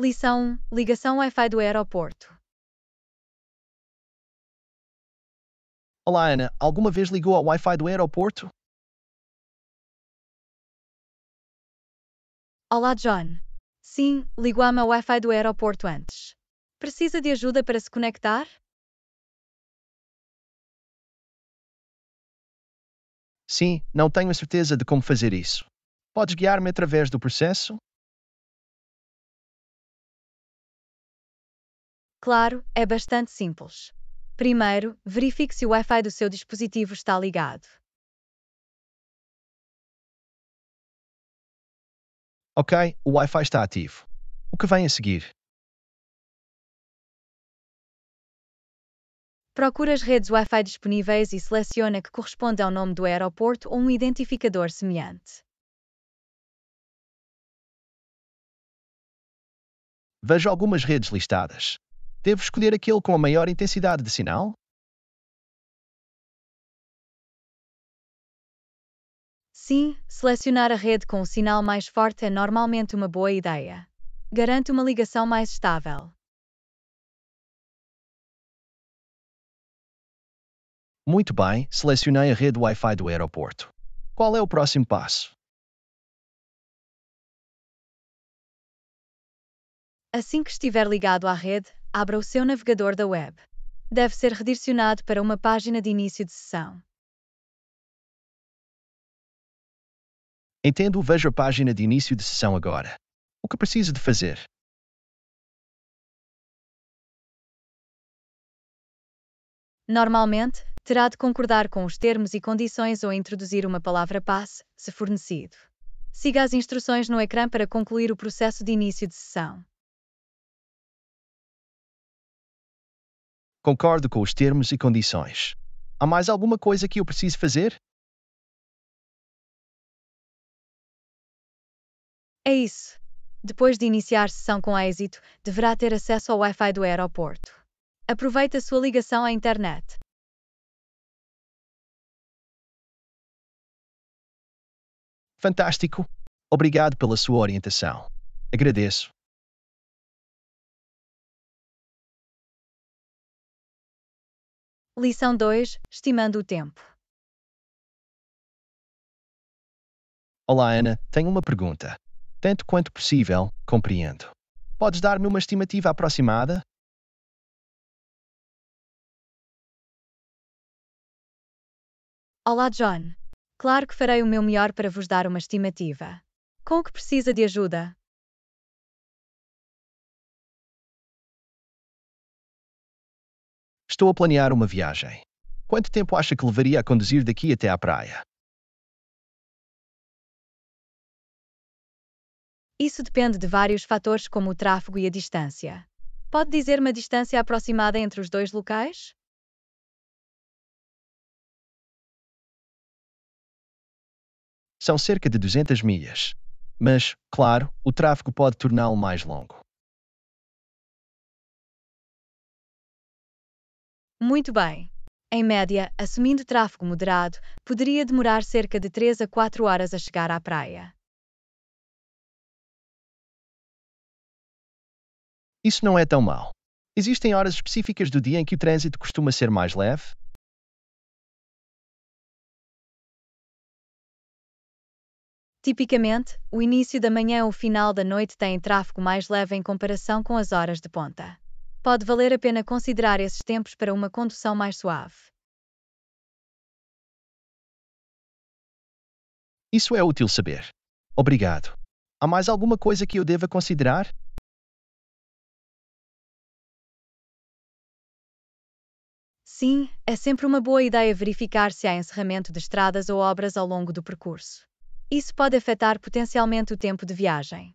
Lição: Ligação Wi-Fi do aeroporto. Olá, Ana. Alguma vez ligou ao Wi-Fi do aeroporto? Olá, John. Sim, ligou ao meu Wi-Fi do aeroporto antes. Precisa de ajuda para se conectar? Sim, não tenho a certeza de como fazer isso. Podes guiar-me através do processo? claro, é bastante simples. Primeiro, verifique se o Wi-Fi do seu dispositivo está ligado. Ok, o Wi-Fi está ativo. O que vem a seguir? Procure as redes Wi-Fi disponíveis e selecione a que corresponde ao nome do aeroporto ou um identificador semelhante. Veja algumas redes listadas. Devo escolher aquele com a maior intensidade de sinal? Sim, selecionar a rede com o sinal mais forte é normalmente uma boa ideia. Garante uma ligação mais estável. Muito bem, selecionei a rede Wi-Fi do aeroporto. Qual é o próximo passo? Assim que estiver ligado à rede, abra o seu navegador da web. Deve ser redirecionado para uma página de início de sessão. Entendo, vejo a página de início de sessão agora. O que preciso de fazer? Normalmente, terá de concordar com os termos e condições ou introduzir uma palavra-passe, se fornecido. Siga as instruções no ecrã para concluir o processo de início de sessão. Concordo com os termos e condições. Há mais alguma coisa que eu preciso fazer? É isso. Depois de iniciar sessão com êxito, deverá ter acesso ao Wi-Fi do aeroporto. Aproveite a sua ligação à internet. Fantástico! Obrigado pela sua orientação. Agradeço. Lição 2 Estimando o tempo. Olá, Ana. Tenho uma pergunta. Tanto quanto possível, compreendo. Podes dar-me uma estimativa aproximada? Olá, John. Claro que farei o meu melhor para vos dar uma estimativa. Com o que precisa de ajuda? Estou a planear uma viagem. Quanto tempo acha que levaria a conduzir daqui até à praia? Isso depende de vários fatores, como o tráfego e a distância. Pode dizer uma distância aproximada entre os dois locais? São cerca de 200 milhas. Mas, claro, o tráfego pode torná-lo mais longo. Muito bem. Em média, assumindo tráfego moderado, poderia demorar cerca de 3 a 4 horas a chegar à praia. Isso não é tão mal. Existem horas específicas do dia em que o trânsito costuma ser mais leve? Tipicamente, o início da manhã ou o final da noite têm tráfego mais leve em comparação com as horas de ponta pode valer a pena considerar esses tempos para uma condução mais suave. Isso é útil saber. Obrigado. Há mais alguma coisa que eu deva considerar? Sim, é sempre uma boa ideia verificar se há encerramento de estradas ou obras ao longo do percurso. Isso pode afetar potencialmente o tempo de viagem.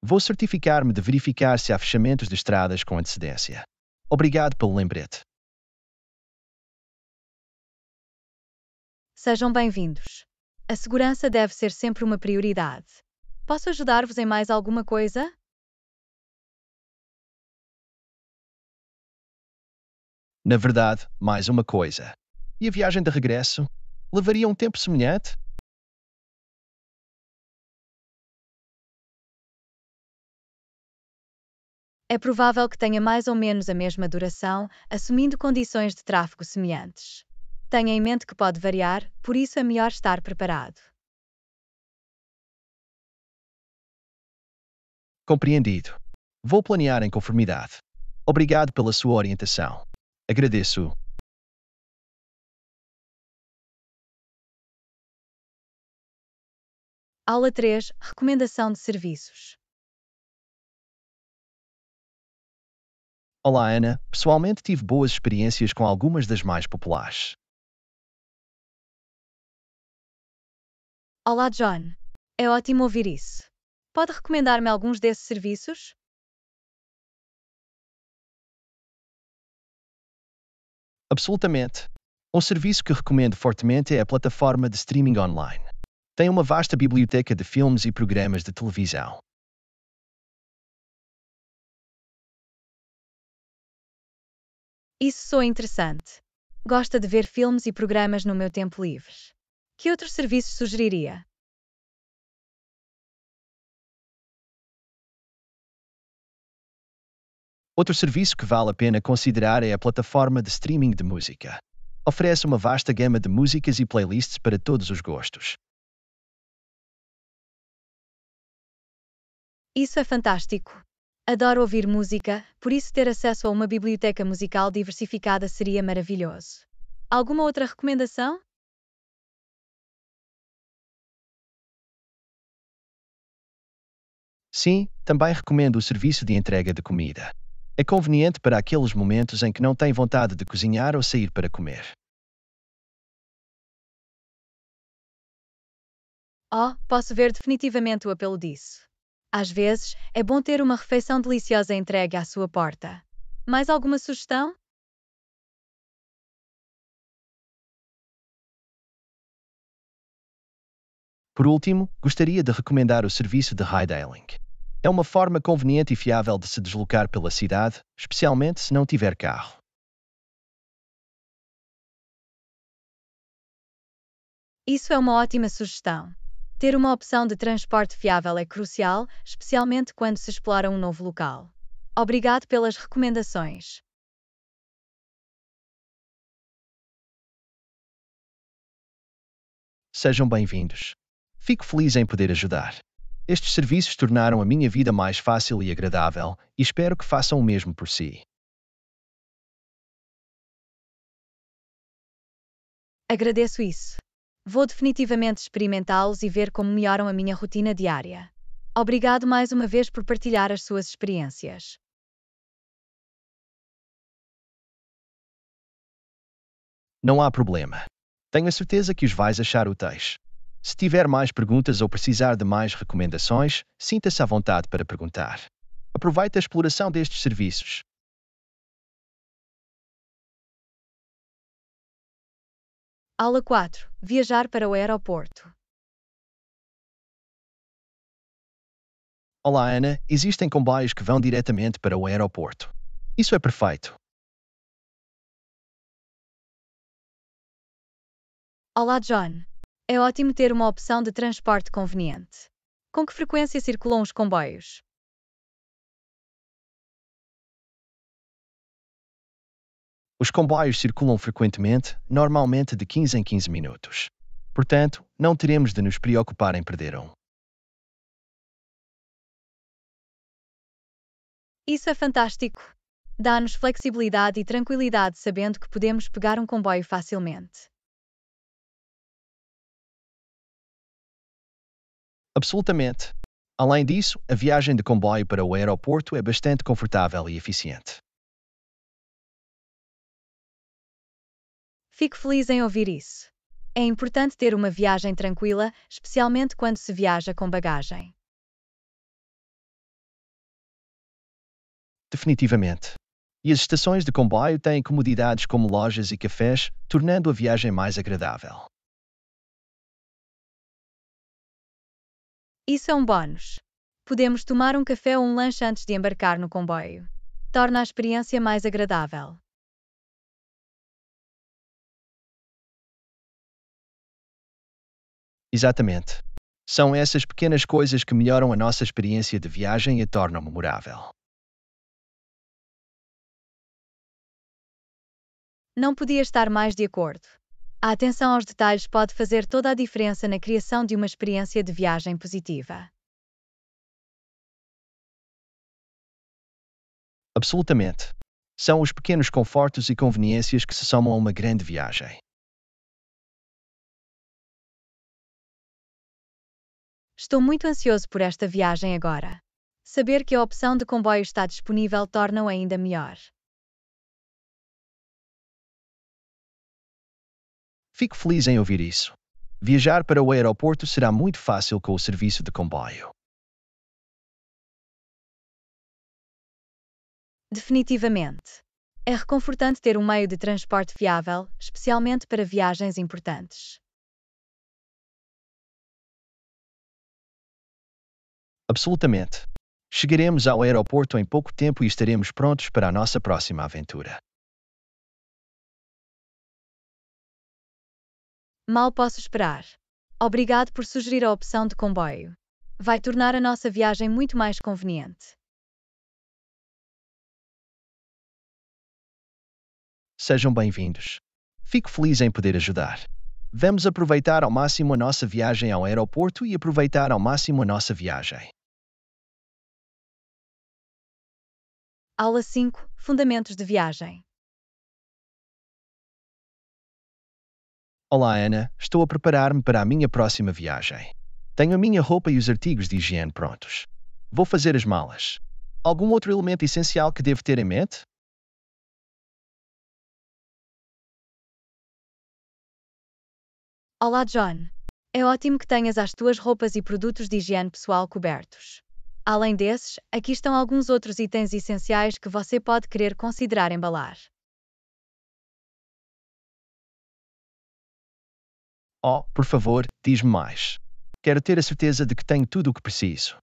Vou certificar-me de verificar se há fechamentos de estradas com antecedência. Obrigado pelo lembrete. Sejam bem-vindos. A segurança deve ser sempre uma prioridade. Posso ajudar-vos em mais alguma coisa? Na verdade, mais uma coisa. E a viagem de regresso? Levaria um tempo semelhante? é provável que tenha mais ou menos a mesma duração, assumindo condições de tráfego semelhantes. Tenha em mente que pode variar, por isso é melhor estar preparado. Compreendido. Vou planear em conformidade. Obrigado pela sua orientação. Agradeço. Aula 3 Recomendação de serviços. Olá, Ana. Pessoalmente tive boas experiências com algumas das mais populares. Olá, John. É ótimo ouvir isso. Pode recomendar-me alguns desses serviços? Absolutamente. Um serviço que recomendo fortemente é a plataforma de streaming online. Tem uma vasta biblioteca de filmes e programas de televisão. Isso sou interessante. Gosta de ver filmes e programas no meu tempo livre. Que outros serviços sugeriria? Outro serviço que vale a pena considerar é a plataforma de streaming de música. Oferece uma vasta gama de músicas e playlists para todos os gostos. Isso é fantástico. Adoro ouvir música, por isso ter acesso a uma biblioteca musical diversificada seria maravilhoso. Alguma outra recomendação? Sim, também recomendo o serviço de entrega de comida. É conveniente para aqueles momentos em que não tem vontade de cozinhar ou sair para comer. Oh, posso ver definitivamente o apelo disso. Às vezes, é bom ter uma refeição deliciosa entregue à sua porta. Mais alguma sugestão? Por último, gostaria de recomendar o serviço de ride-hailing. É uma forma conveniente e fiável de se deslocar pela cidade, especialmente se não tiver carro. Isso é uma ótima sugestão. Ter uma opção de transporte fiável é crucial, especialmente quando se explora um novo local. Obrigado pelas recomendações. Sejam bem-vindos. Fico feliz em poder ajudar. Estes serviços tornaram a minha vida mais fácil e agradável, e espero que façam o mesmo por si. Agradeço isso. Vou definitivamente experimentá-los e ver como melhoram a minha rotina diária. Obrigado mais uma vez por partilhar as suas experiências. Não há problema. Tenho a certeza que os vais achar úteis. Se tiver mais perguntas ou precisar de mais recomendações, sinta-se à vontade para perguntar. Aproveite a exploração destes serviços. Aula 4 Viajar para o aeroporto. Olá, Ana. Existem comboios que vão diretamente para o aeroporto. Isso é perfeito. Olá, John. É ótimo ter uma opção de transporte conveniente. Com que frequência circulam os comboios? Os comboios circulam frequentemente, normalmente de 15 em 15 minutos. Portanto, não teremos de nos preocupar em perder um. Isso é fantástico! Dá-nos flexibilidade e tranquilidade sabendo que podemos pegar um comboio facilmente. Absolutamente. Além disso, a viagem de comboio para o aeroporto é bastante confortável e eficiente. Fico feliz em ouvir isso. É importante ter uma viagem tranquila, especialmente quando se viaja com bagagem. Definitivamente. E as estações de comboio têm comodidades como lojas e cafés, tornando a viagem mais agradável. Isso é um bónus. Podemos tomar um café ou um lanche antes de embarcar no comboio. Torna a experiência mais agradável. Exatamente. São essas pequenas coisas que melhoram a nossa experiência de viagem e tornam memorável. Não podia estar mais de acordo. A atenção aos detalhes pode fazer toda a diferença na criação de uma experiência de viagem positiva. Absolutamente. São os pequenos confortos e conveniências que se somam a uma grande viagem. Estou muito ansioso por esta viagem agora. Saber que a opção de comboio está disponível torna-o ainda melhor. Fico feliz em ouvir isso. Viajar para o aeroporto será muito fácil com o serviço de comboio. Definitivamente. É reconfortante ter um meio de transporte fiável, especialmente para viagens importantes. Absolutamente. Chegaremos ao aeroporto em pouco tempo e estaremos prontos para a nossa próxima aventura. Mal posso esperar. Obrigado por sugerir a opção de comboio. Vai tornar a nossa viagem muito mais conveniente. Sejam bem-vindos. Fico feliz em poder ajudar. Vamos aproveitar ao máximo a nossa viagem ao aeroporto e aproveitar ao máximo a nossa viagem. Aula 5 Fundamentos de viagem. Olá, Ana. Estou a preparar-me para a minha próxima viagem. Tenho a minha roupa e os artigos de higiene prontos. Vou fazer as malas. Algum outro elemento essencial que devo ter em mente? Olá, John. É ótimo que tenhas as tuas roupas e produtos de higiene pessoal cobertos. Além desses, aqui estão alguns outros itens essenciais que você pode querer considerar embalar. Oh, por favor, diz-me mais. Quero ter a certeza de que tenho tudo o que preciso.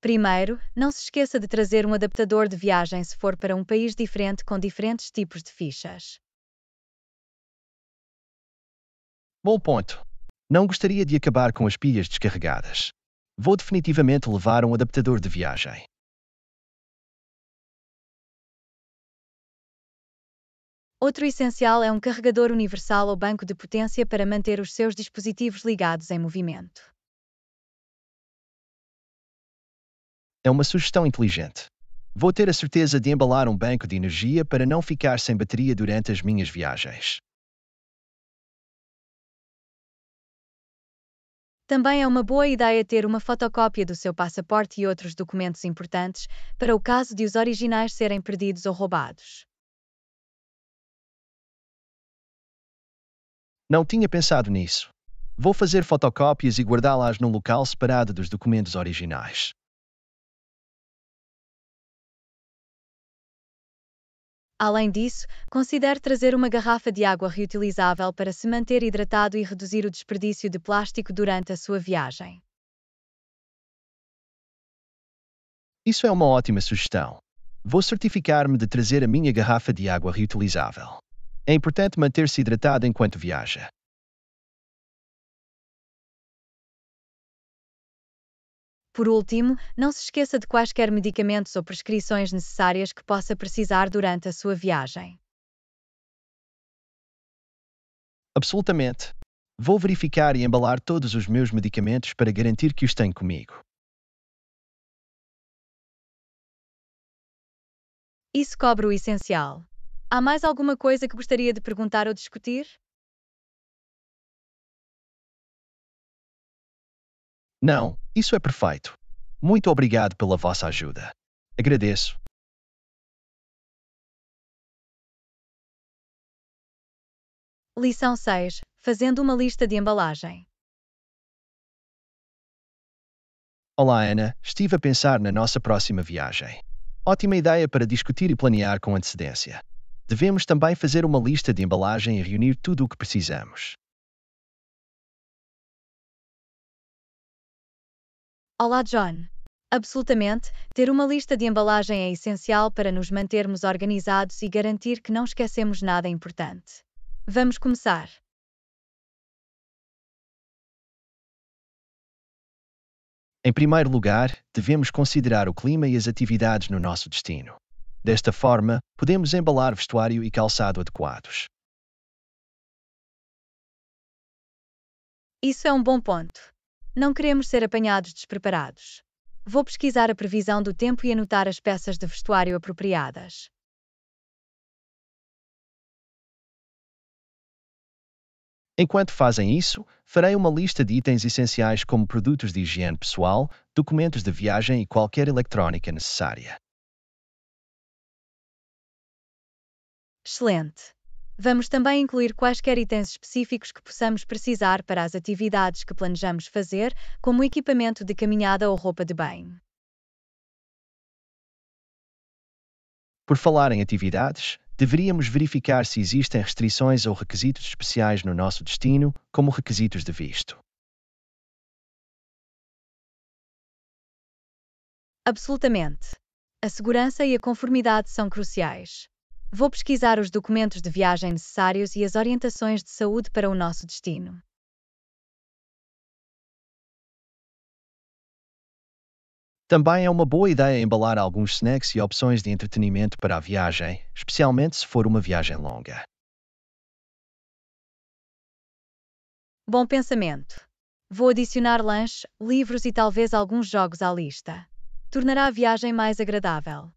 Primeiro, não se esqueça de trazer um adaptador de viagem se for para um país diferente com diferentes tipos de fichas. Bom ponto. Não gostaria de acabar com as pilhas descarregadas. Vou definitivamente levar um adaptador de viagem. Outro essencial é um carregador universal ou banco de potência para manter os seus dispositivos ligados em movimento. É uma sugestão inteligente. Vou ter a certeza de embalar um banco de energia para não ficar sem bateria durante as minhas viagens. Também é uma boa ideia ter uma fotocópia do seu passaporte e outros documentos importantes, para o caso de os originais serem perdidos ou roubados. Não tinha pensado nisso. Vou fazer fotocópias e guardá-las num local separado dos documentos originais. Além disso, considere trazer uma garrafa de água reutilizável para se manter hidratado e reduzir o desperdício de plástico durante a sua viagem. Isso é uma ótima sugestão. Vou certificar-me de trazer a minha garrafa de água reutilizável. É importante manter-se hidratado enquanto viaja. Por último, não se esqueça de quaisquer medicamentos ou prescrições necessárias que possa precisar durante a sua viagem. Absolutamente. Vou verificar e embalar todos os meus medicamentos para garantir que os tenho comigo. Isso cobre o essencial. Há mais alguma coisa que gostaria de perguntar ou discutir? Não, isso é perfeito. Muito obrigado pela vossa ajuda. Agradeço. Lição 6 Fazendo uma lista de embalagem. Olá, Ana. Estive a pensar na nossa próxima viagem. Ótima ideia para discutir e planear com antecedência. Devemos também fazer uma lista de embalagem e reunir tudo o que precisamos. Olá, John. Absolutamente, ter uma lista de embalagem é essencial para nos mantermos organizados e garantir que não esquecemos nada importante. Vamos começar. Em primeiro lugar, devemos considerar o clima e as atividades no nosso destino. Desta forma, podemos embalar vestuário e calçado adequados. Isso é um bom ponto. Não queremos ser apanhados despreparados. Vou pesquisar a previsão do tempo e anotar as peças de vestuário apropriadas. Enquanto fazem isso, farei uma lista de itens essenciais como produtos de higiene pessoal, documentos de viagem e qualquer eletrônica necessária. Excelente! Vamos também incluir quaisquer itens específicos que possamos precisar para as atividades que planejamos fazer, como equipamento de caminhada ou roupa de banho. Por falar em atividades, deveríamos verificar se existem restrições ou requisitos especiais no nosso destino, como requisitos de visto. Absolutamente. A segurança e a conformidade são cruciais. Vou pesquisar os documentos de viagem necessários e as orientações de saúde para o nosso destino. Também é uma boa ideia embalar alguns snacks e opções de entretenimento para a viagem, especialmente se for uma viagem longa. Bom pensamento. Vou adicionar lanche, livros e talvez alguns jogos à lista. Tornará a viagem mais agradável.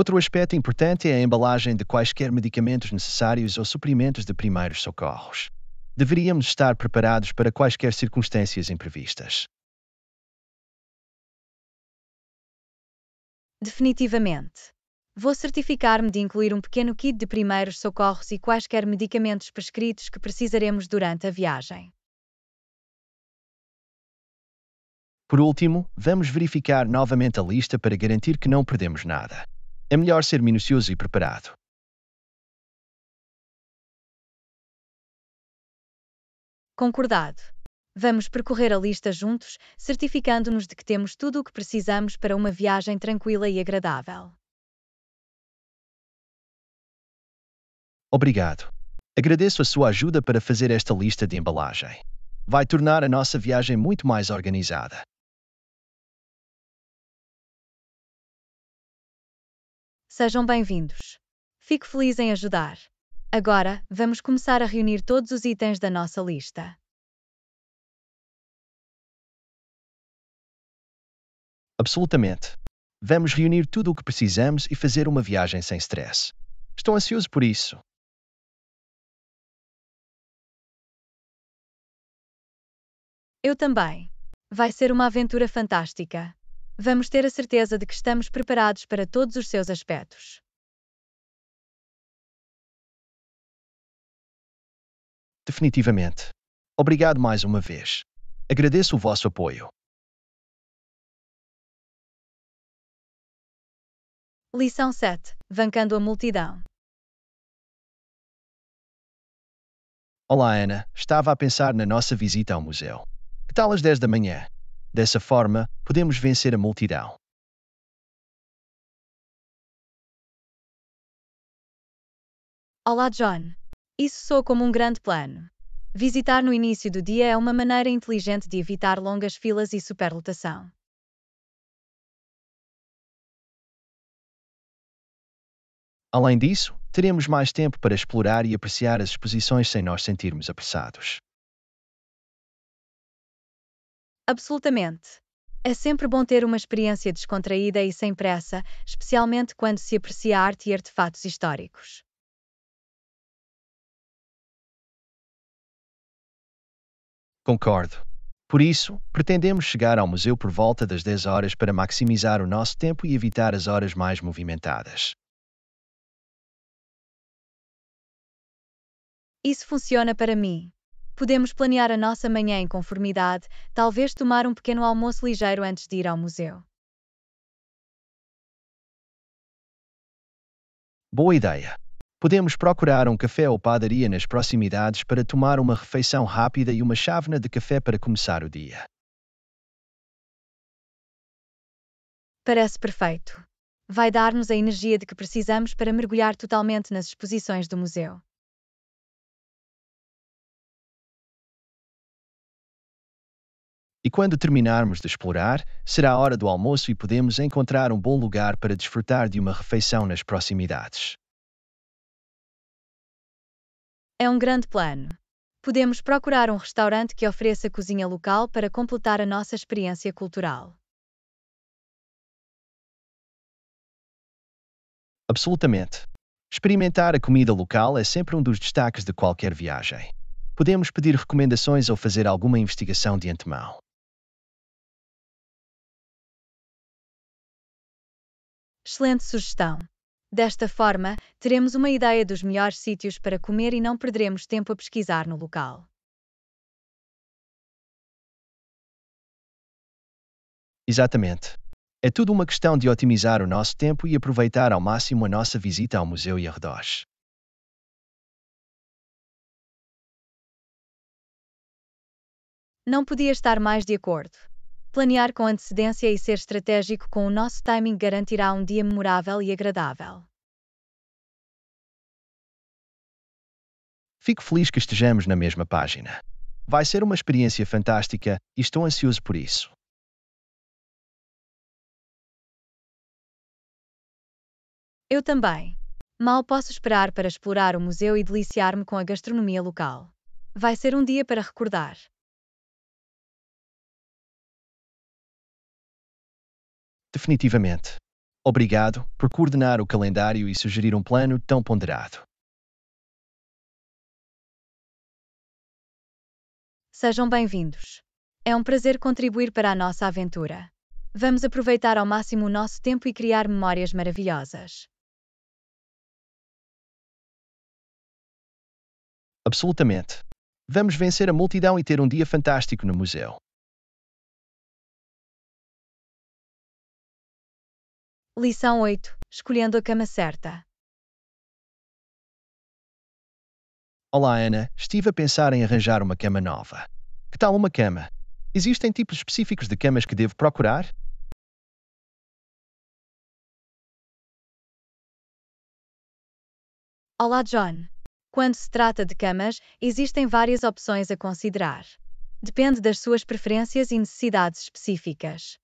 Outro aspecto importante é a embalagem de quaisquer medicamentos necessários ou suprimentos de primeiros socorros. Deveríamos estar preparados para quaisquer circunstâncias imprevistas. Definitivamente. Vou certificar-me de incluir um pequeno kit de primeiros socorros e quaisquer medicamentos prescritos que precisaremos durante a viagem. Por último, vamos verificar novamente a lista para garantir que não perdemos nada é melhor ser minucioso e preparado. Concordado. Vamos percorrer a lista juntos, certificando-nos de que temos tudo o que precisamos para uma viagem tranquila e agradável. Obrigado. Agradeço a sua ajuda para fazer esta lista de embalagem. Vai tornar a nossa viagem muito mais organizada. Sejam bem-vindos. Fico feliz em ajudar. Agora, vamos começar a reunir todos os itens da nossa lista. Absolutamente. Vamos reunir tudo o que precisamos e fazer uma viagem sem stress. Estou ansioso por isso. Eu também. Vai ser uma aventura fantástica vamos ter a certeza de que estamos preparados para todos os seus aspectos. Definitivamente. Obrigado mais uma vez. Agradeço o vosso apoio. Lição 7 Vancando a multidão. Olá, Ana. Estava a pensar na nossa visita ao museu. Que tal às 10 da manhã? Dessa forma, podemos vencer a multidão. Olá, John. Isso soa como um grande plano. Visitar no início do dia é uma maneira inteligente de evitar longas filas e superlotação. Além disso, teremos mais tempo para explorar e apreciar as exposições sem nós sentirmos apressados. Absolutamente. É sempre bom ter uma experiência descontraída e sem pressa, especialmente quando se aprecia arte e artefatos históricos. Concordo. Por isso, pretendemos chegar ao museu por volta das 10 horas para maximizar o nosso tempo e evitar as horas mais movimentadas. Isso funciona para mim. Podemos planear a nossa manhã em conformidade, talvez tomar um pequeno almoço ligeiro antes de ir ao museu. Boa ideia. Podemos procurar um café ou padaria nas proximidades para tomar uma refeição rápida e uma chávena de café para começar o dia. Parece perfeito. Vai dar-nos a energia de que precisamos para mergulhar totalmente nas exposições do museu. E quando terminarmos de explorar, será a hora do almoço e podemos encontrar um bom lugar para desfrutar de uma refeição nas proximidades. É um grande plano. Podemos procurar um restaurante que ofereça cozinha local para completar a nossa experiência cultural. Absolutamente. Experimentar a comida local é sempre um dos destaques de qualquer viagem. Podemos pedir recomendações ou fazer alguma investigação de antemão. Excelente sugestão! Desta forma, teremos uma ideia dos melhores sítios para comer e não perderemos tempo a pesquisar no local. Exatamente. É tudo uma questão de otimizar o nosso tempo e aproveitar ao máximo a nossa visita ao museu e arredores. Não podia estar mais de acordo. Planear com antecedência e ser estratégico com o nosso timing garantirá um dia memorável e agradável. Fico feliz que estejamos na mesma página. Vai ser uma experiência fantástica e estou ansioso por isso. Eu também. Mal posso esperar para explorar o museu e deliciar-me com a gastronomia local. Vai ser um dia para recordar. definitivamente. Obrigado por coordenar o calendário e sugerir um plano tão ponderado. Sejam bem-vindos. É um prazer contribuir para a nossa aventura. Vamos aproveitar ao máximo o nosso tempo e criar memórias maravilhosas. Absolutamente. Vamos vencer a multidão e ter um dia fantástico no museu. Lição 8 Escolhendo a cama certa. Olá, Ana. Estive a pensar em arranjar uma cama nova. Que tal uma cama? Existem tipos específicos de camas que devo procurar? Olá, John. Quando se trata de camas, existem várias opções a considerar. Depende das suas preferências e necessidades específicas.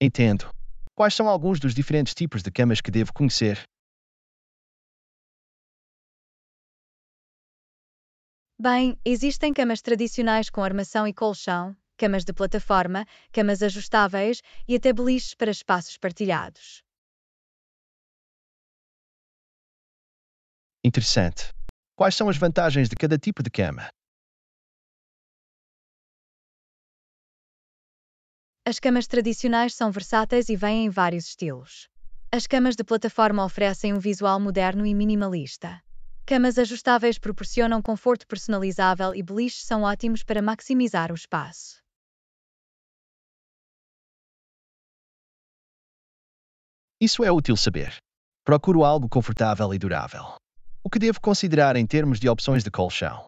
Entendo. Quais são alguns dos diferentes tipos de camas que devo conhecer? Bem, existem camas tradicionais com armação e colchão, camas de plataforma, camas ajustáveis e até beliches para espaços partilhados. Interessante. Quais são as vantagens de cada tipo de cama? As camas tradicionais são versáteis e vêm em vários estilos. As camas de plataforma oferecem um visual moderno e minimalista. Camas ajustáveis proporcionam conforto personalizável e beliches são ótimos para maximizar o espaço. Isso é útil saber. Procuro algo confortável e durável. O que devo considerar em termos de opções de colchão?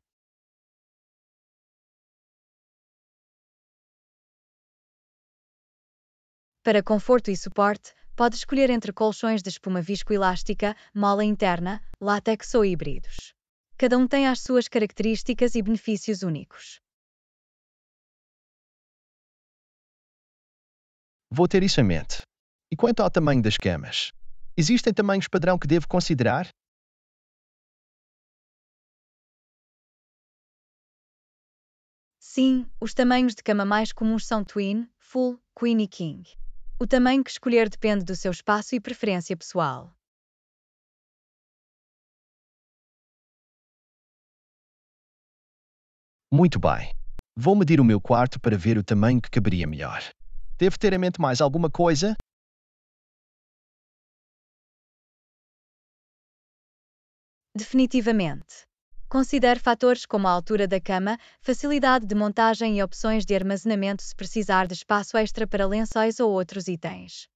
Para conforto e suporte, pode escolher entre colchões de espuma viscoelástica, mola interna, látex ou híbridos. Cada um tem as suas características e benefícios únicos. Vou ter isso em mente. E quanto ao tamanho das camas? Existem tamanhos padrão que devo considerar? Sim, os tamanhos de cama mais comuns são twin, full, queen e king. O tamanho que escolher depende do seu espaço e preferência pessoal. Muito bem. Vou medir o meu quarto para ver o tamanho que caberia melhor. Devo ter em mente mais alguma coisa? Definitivamente. Considere fatores como a altura da cama, facilidade de montagem e opções de armazenamento se precisar de espaço extra para lençóis ou outros itens.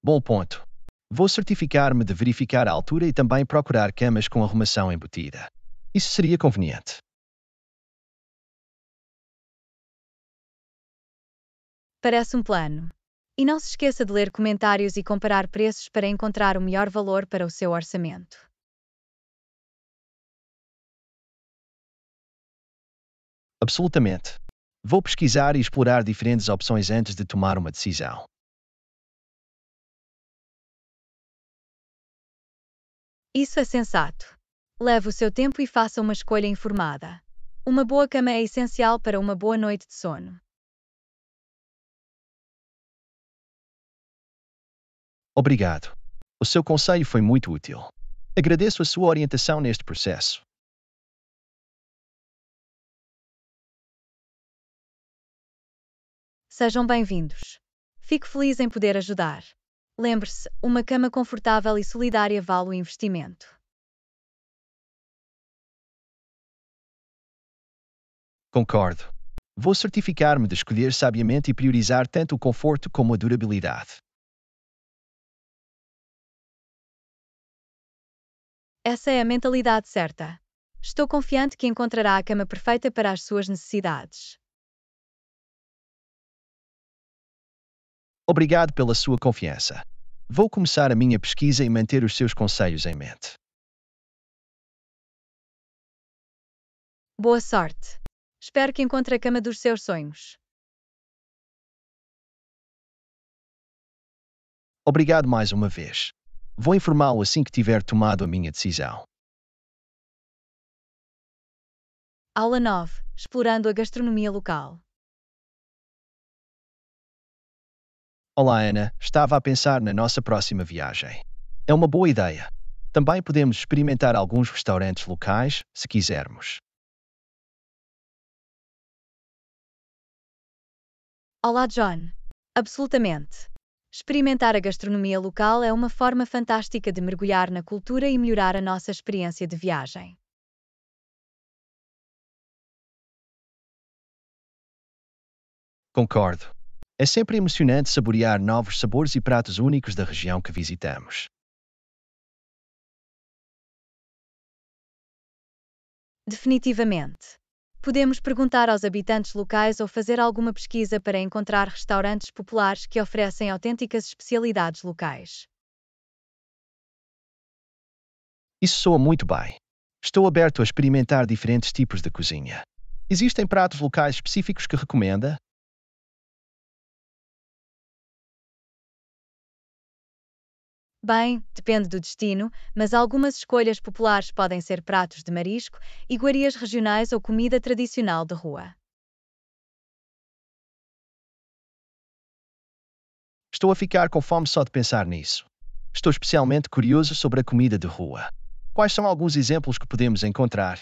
Bom ponto. Vou certificar-me de verificar a altura e também procurar camas com arrumação embutida. Isso seria conveniente. Parece um plano. E não se esqueça de ler comentários e comparar preços para encontrar o melhor valor para o seu orçamento. Absolutamente. Vou pesquisar e explorar diferentes opções antes de tomar uma decisão. Isso é sensato. Leve o seu tempo e faça uma escolha informada. Uma boa cama é essencial para uma boa noite de sono. Obrigado. O seu conselho foi muito útil. Agradeço a sua orientação neste processo. Sejam bem-vindos. Fico feliz em poder ajudar. Lembre-se, uma cama confortável e solidária vale o investimento. Concordo. Vou certificar-me de escolher sabiamente e priorizar tanto o conforto como a durabilidade. Essa é a mentalidade certa. Estou confiante que encontrará a cama perfeita para as suas necessidades. Obrigado pela sua confiança. Vou começar a minha pesquisa e manter os seus conselhos em mente. Boa sorte. Espero que encontre a cama dos seus sonhos. Obrigado mais uma vez. Vou informá-lo assim que tiver tomado a minha decisão. Aula 9 Explorando a gastronomia local. Olá, Ana. Estava a pensar na nossa próxima viagem. É uma boa ideia. Também podemos experimentar alguns restaurantes locais, se quisermos. Olá, John. Absolutamente. Experimentar a gastronomia local é uma forma fantástica de mergulhar na cultura e melhorar a nossa experiência de viagem. Concordo. É sempre emocionante saborear novos sabores e pratos únicos da região que visitamos. Definitivamente. Podemos perguntar aos habitantes locais ou fazer alguma pesquisa para encontrar restaurantes populares que oferecem autênticas especialidades locais. Isso soa muito bem. Estou aberto a experimentar diferentes tipos de cozinha. Existem pratos locais específicos que recomenda? Bem, depende do destino, mas algumas escolhas populares podem ser pratos de marisco, iguarias regionais ou comida tradicional de rua. Estou a ficar com fome só de pensar nisso. Estou especialmente curioso sobre a comida de rua. Quais são alguns exemplos que podemos encontrar?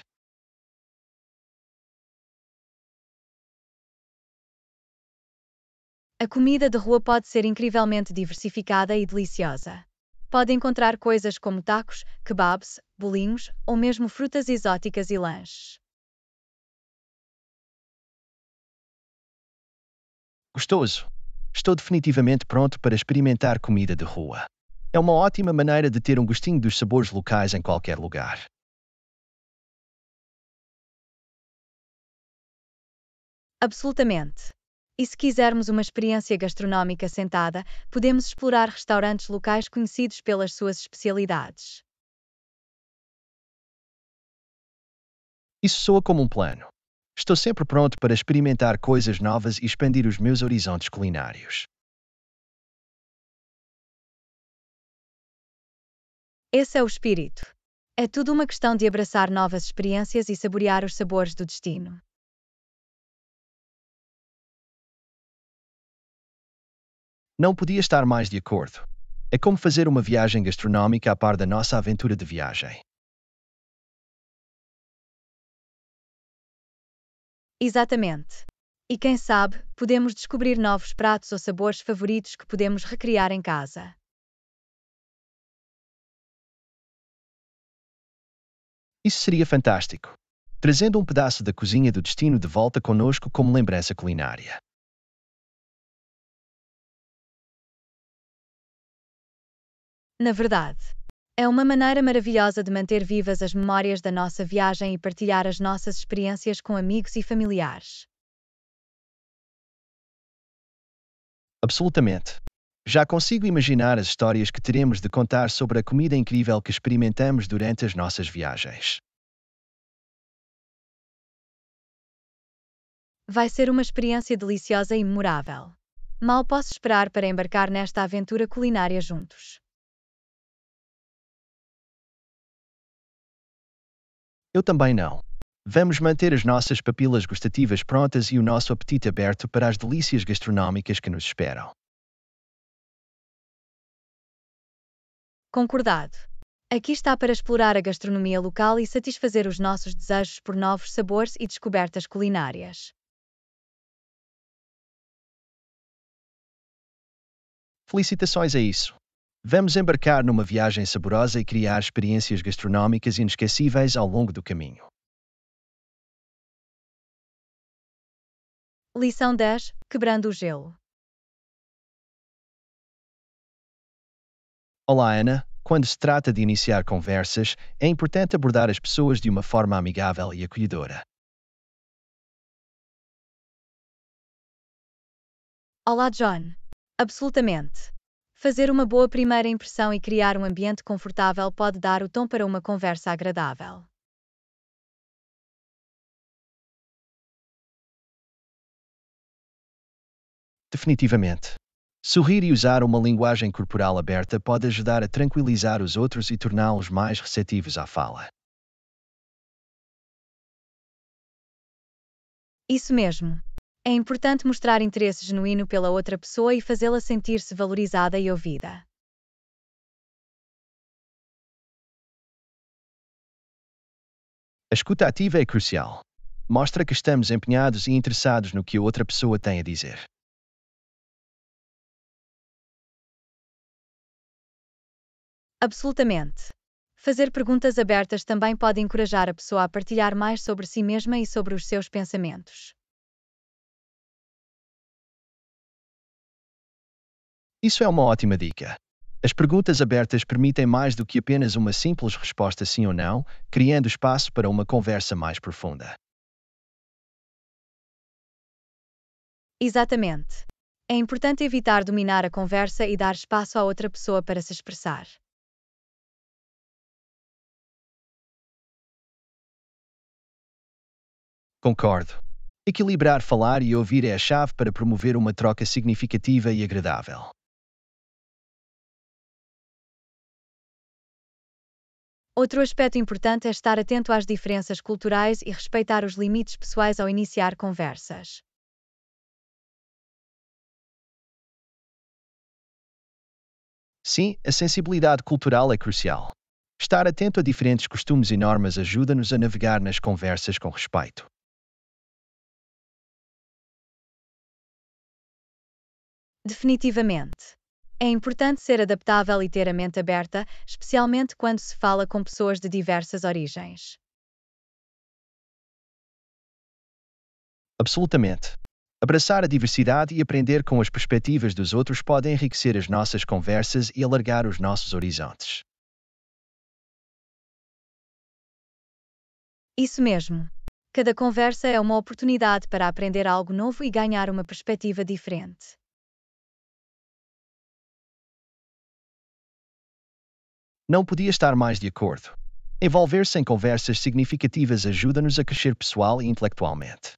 A comida de rua pode ser incrivelmente diversificada e deliciosa pode encontrar coisas como tacos, kebabs, bolinhos ou mesmo frutas exóticas e lanches. Gostoso! Estou definitivamente pronto para experimentar comida de rua. É uma ótima maneira de ter um gostinho dos sabores locais em qualquer lugar. Absolutamente. E se quisermos uma experiência gastronómica sentada, podemos explorar restaurantes locais conhecidos pelas suas especialidades. Isso soa como um plano. Estou sempre pronto para experimentar coisas novas e expandir os meus horizontes culinários. Esse é o espírito. É tudo uma questão de abraçar novas experiências e saborear os sabores do destino. Não podia estar mais de acordo. É como fazer uma viagem gastronômica a par da nossa aventura de viagem. Exatamente. E quem sabe, podemos descobrir novos pratos ou sabores favoritos que podemos recriar em casa. Isso seria fantástico. Trazendo um pedaço da cozinha do destino de volta conosco como lembrança culinária. Na verdade, é uma maneira maravilhosa de manter vivas as memórias da nossa viagem e partilhar as nossas experiências com amigos e familiares. Absolutamente. Já consigo imaginar as histórias que teremos de contar sobre a comida incrível que experimentamos durante as nossas viagens. Vai ser uma experiência deliciosa e memorável. Mal posso esperar para embarcar nesta aventura culinária juntos. Eu também não. Vamos manter as nossas papilas gustativas prontas e o nosso apetite aberto para as delícias gastronómicas que nos esperam. Concordado. Aqui está para explorar a gastronomia local e satisfazer os nossos desejos por novos sabores e descobertas culinárias. Felicitações a isso. Vamos embarcar numa viagem saborosa e criar experiências gastronómicas inesquecíveis ao longo do caminho. Lição 10 Quebrando o gelo. Olá, Ana. Quando se trata de iniciar conversas, é importante abordar as pessoas de uma forma amigável e acolhedora. Olá, John. Absolutamente. Fazer uma boa primeira impressão e criar um ambiente confortável pode dar o tom para uma conversa agradável. Definitivamente. Sorrir e usar uma linguagem corporal aberta pode ajudar a tranquilizar os outros e torná-los mais receptivos à fala. Isso mesmo. É importante mostrar interesse genuíno pela outra pessoa e fazê-la sentir-se valorizada e ouvida. A escuta ativa é crucial. Mostra que estamos empenhados e interessados no que a outra pessoa tem a dizer. Absolutamente. Fazer perguntas abertas também pode encorajar a pessoa a partilhar mais sobre si mesma e sobre os seus pensamentos. Isso é uma ótima dica. As perguntas abertas permitem mais do que apenas uma simples resposta sim ou não, criando espaço para uma conversa mais profunda. Exatamente. É importante evitar dominar a conversa e dar espaço à outra pessoa para se expressar. Concordo. Equilibrar falar e ouvir é a chave para promover uma troca significativa e agradável. Outro aspecto importante é estar atento às diferenças culturais e respeitar os limites pessoais ao iniciar conversas. Sim, a sensibilidade cultural é crucial. Estar atento a diferentes costumes e normas ajuda-nos a navegar nas conversas com respeito. Definitivamente. É importante ser adaptável e ter a mente aberta, especialmente quando se fala com pessoas de diversas origens. Absolutamente. Abraçar a diversidade e aprender com as perspectivas dos outros pode enriquecer as nossas conversas e alargar os nossos horizontes. Isso mesmo. Cada conversa é uma oportunidade para aprender algo novo e ganhar uma perspectiva diferente. Não podia estar mais de acordo. Envolver-se em conversas significativas ajuda-nos a crescer pessoal e intelectualmente.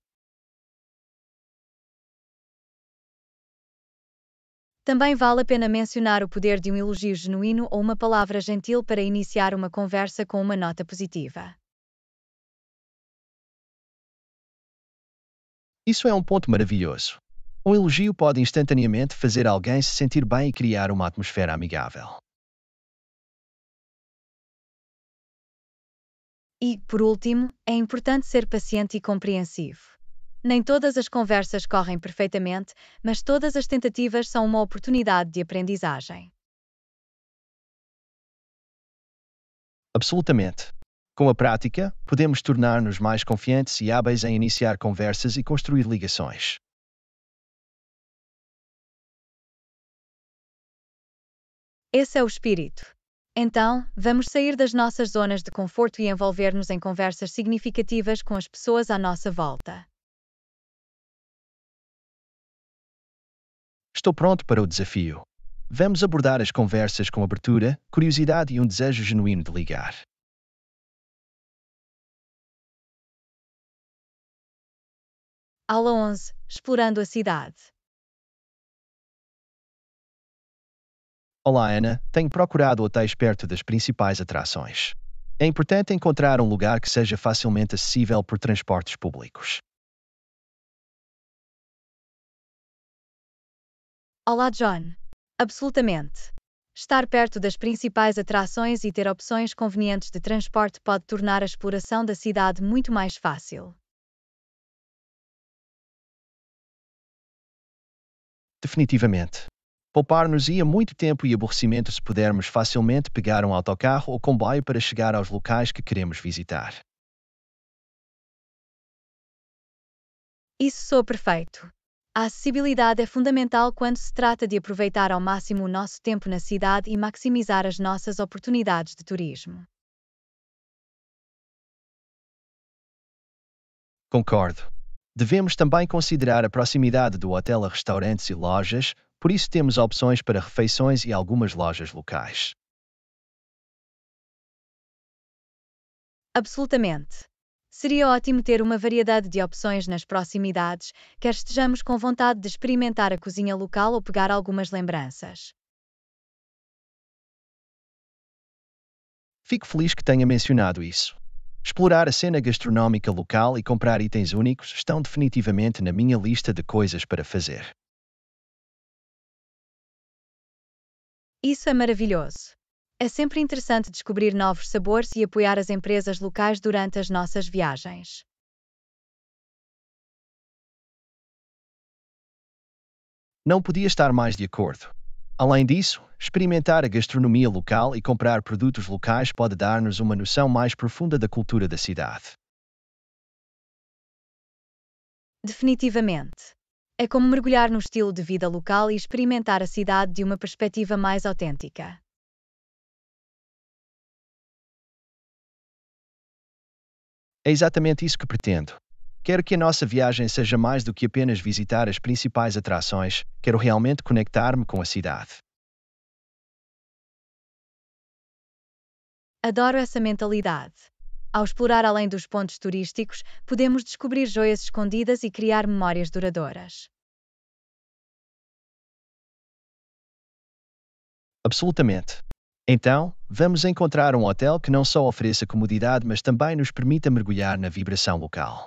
Também vale a pena mencionar o poder de um elogio genuíno ou uma palavra gentil para iniciar uma conversa com uma nota positiva. Isso é um ponto maravilhoso. Um elogio pode instantaneamente fazer alguém se sentir bem e criar uma atmosfera amigável. E, por último, é importante ser paciente e compreensivo. Nem todas as conversas correm perfeitamente, mas todas as tentativas são uma oportunidade de aprendizagem. Absolutamente. Com a prática, podemos tornar-nos mais confiantes e hábeis em iniciar conversas e construir ligações. Esse é o espírito. Então, vamos sair das nossas zonas de conforto e envolver-nos em conversas significativas com as pessoas à nossa volta. Estou pronto para o desafio. Vamos abordar as conversas com abertura, curiosidade e um desejo genuíno de ligar. Aula 11 Explorando a cidade Olá, Ana. Tenho procurado hotéis perto das principais atrações. É importante encontrar um lugar que seja facilmente acessível por transportes públicos. Olá, John. Absolutamente. Estar perto das principais atrações e ter opções convenientes de transporte pode tornar a exploração da cidade muito mais fácil. Definitivamente. Poupar-nos-ia muito tempo e aborrecimento se pudermos facilmente pegar um autocarro ou comboio para chegar aos locais que queremos visitar. Isso sou perfeito. A acessibilidade é fundamental quando se trata de aproveitar ao máximo o nosso tempo na cidade e maximizar as nossas oportunidades de turismo. Concordo. Devemos também considerar a proximidade do hotel a restaurantes e lojas, por isso temos opções para refeições e algumas lojas locais. Absolutamente. Seria ótimo ter uma variedade de opções nas proximidades, quer estejamos com vontade de experimentar a cozinha local ou pegar algumas lembranças. Fico feliz que tenha mencionado isso. Explorar a cena gastronómica local e comprar itens únicos estão definitivamente na minha lista de coisas para fazer. Isso é maravilhoso. É sempre interessante descobrir novos sabores e apoiar as empresas locais durante as nossas viagens. Não podia estar mais de acordo. Além disso, experimentar a gastronomia local e comprar produtos locais pode dar-nos uma noção mais profunda da cultura da cidade. Definitivamente. É como mergulhar no estilo de vida local e experimentar a cidade de uma perspectiva mais autêntica. É exatamente isso que pretendo. Quero que a nossa viagem seja mais do que apenas visitar as principais atrações, quero realmente conectar-me com a cidade. Adoro essa mentalidade. Ao explorar além dos pontos turísticos, podemos descobrir joias escondidas e criar memórias duradouras. Absolutamente. Então, vamos encontrar um hotel que não só ofereça comodidade, mas também nos permita mergulhar na vibração local.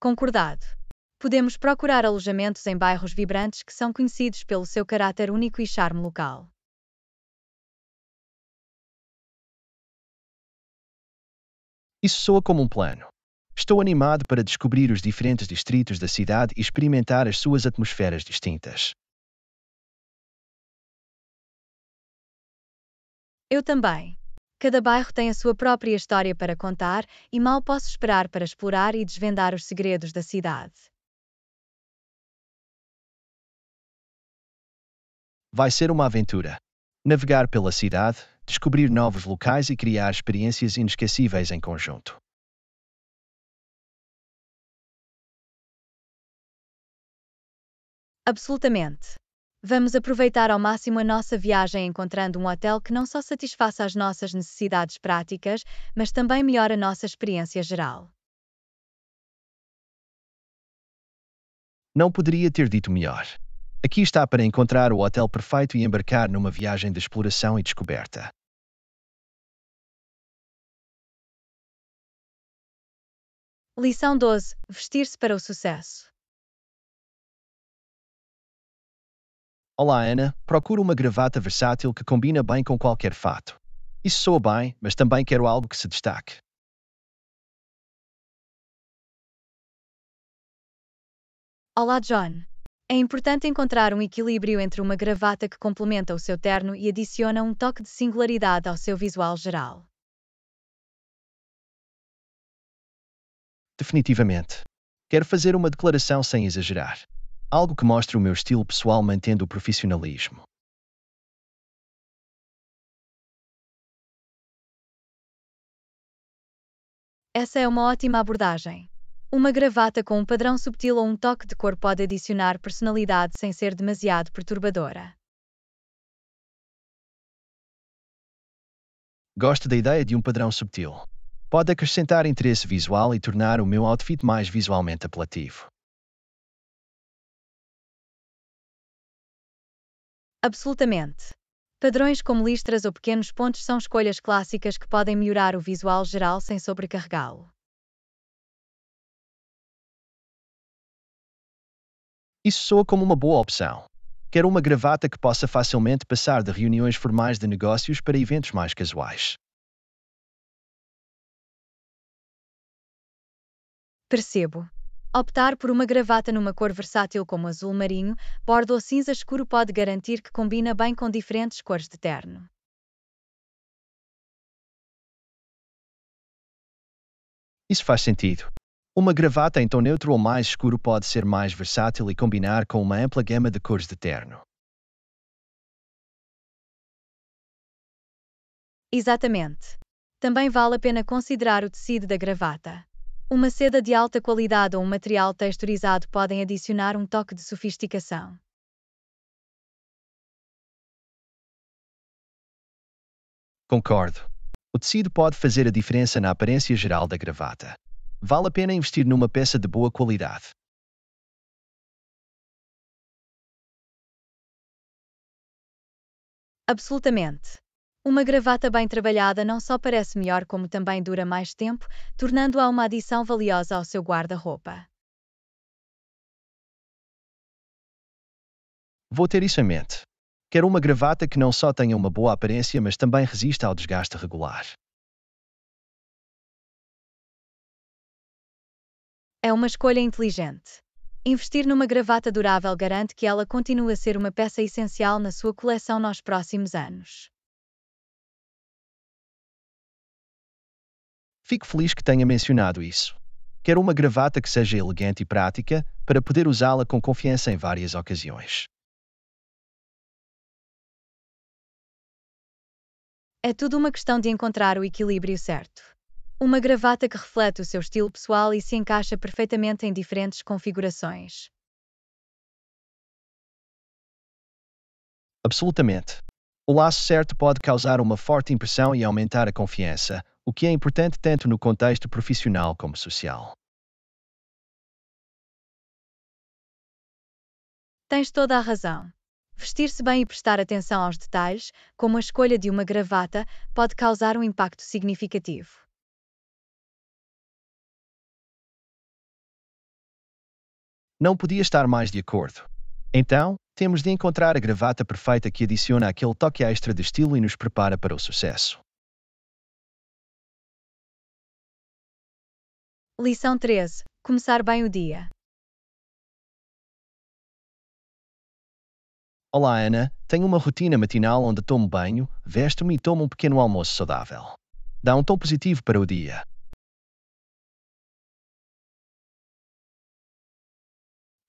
Concordado. Podemos procurar alojamentos em bairros vibrantes que são conhecidos pelo seu caráter único e charme local. Isso soa como um plano. Estou animado para descobrir os diferentes distritos da cidade e experimentar as suas atmosferas distintas. Eu também. Cada bairro tem a sua própria história para contar e mal posso esperar para explorar e desvendar os segredos da cidade. Vai ser uma aventura. Navegar pela cidade, descobrir novos locais e criar experiências inesquecíveis em conjunto. Absolutamente. Vamos aproveitar ao máximo a nossa viagem encontrando um hotel que não só satisfaça as nossas necessidades práticas, mas também melhore a nossa experiência geral. Não poderia ter dito melhor. Aqui está para encontrar o hotel perfeito e embarcar numa viagem de exploração e descoberta. Lição 12: Vestir-se para o sucesso. Olá, Ana. Procuro uma gravata versátil que combina bem com qualquer fato. Isso soa bem, mas também quero algo que se destaque. Olá, John. É importante encontrar um equilíbrio entre uma gravata que complementa o seu terno e adiciona um toque de singularidade ao seu visual geral. Definitivamente. Quero fazer uma declaração sem exagerar algo que mostre o meu estilo pessoal mantendo o profissionalismo. Essa é uma ótima abordagem. Uma gravata com um padrão subtil ou um toque de cor pode adicionar personalidade sem ser demasiado perturbadora. Gosto da ideia de um padrão subtil. Pode acrescentar interesse visual e tornar o meu outfit mais visualmente apelativo. Absolutamente. Padrões como listras ou pequenos pontos são escolhas clássicas que podem melhorar o visual geral sem sobrecarregá-lo. Isso soa como uma boa opção. Quero uma gravata que possa facilmente passar de reuniões formais de negócios para eventos mais casuais. Percebo. Optar por uma gravata numa cor versátil como azul marinho, bordo ou cinza escuro pode garantir que combina bem com diferentes cores de terno. Isso faz sentido. Uma gravata em tom neutro ou mais escuro pode ser mais versátil e combinar com uma ampla gama de cores de terno. Exatamente. Também vale a pena considerar o tecido da gravata. Uma seda de alta qualidade ou um material texturizado podem adicionar um toque de sofisticação. Concordo. O tecido pode fazer a diferença na aparência geral da gravata. Vale a pena investir numa peça de boa qualidade. Absolutamente. Uma gravata bem trabalhada não só parece melhor, como também dura mais tempo, tornando-a uma adição valiosa ao seu guarda-roupa. Vou ter isso em mente. Quero uma gravata que não só tenha uma boa aparência, mas também resista ao desgaste regular. É uma escolha inteligente. Investir numa gravata durável garante que ela continue a ser uma peça essencial na sua coleção nos próximos anos. Fico feliz que tenha mencionado isso. Quero uma gravata que seja elegante e prática para poder usá-la com confiança em várias ocasiões. É tudo uma questão de encontrar o equilíbrio certo. Uma gravata que reflete o seu estilo pessoal e se encaixa perfeitamente em diferentes configurações. Absolutamente. O laço certo pode causar uma forte impressão e aumentar a confiança, o que é importante tanto no contexto profissional como social. Tens toda a razão. Vestir-se bem e prestar atenção aos detalhes, como a escolha de uma gravata, pode causar um impacto significativo. Não podia estar mais de acordo. Então, temos de encontrar a gravata perfeita que adiciona aquele toque extra de estilo e nos prepara para o sucesso. Lição 13. Começar bem o dia. Olá, Ana. Tenho uma rotina matinal onde tomo banho, vesto-me e tomo um pequeno almoço saudável. Dá um tom positivo para o dia.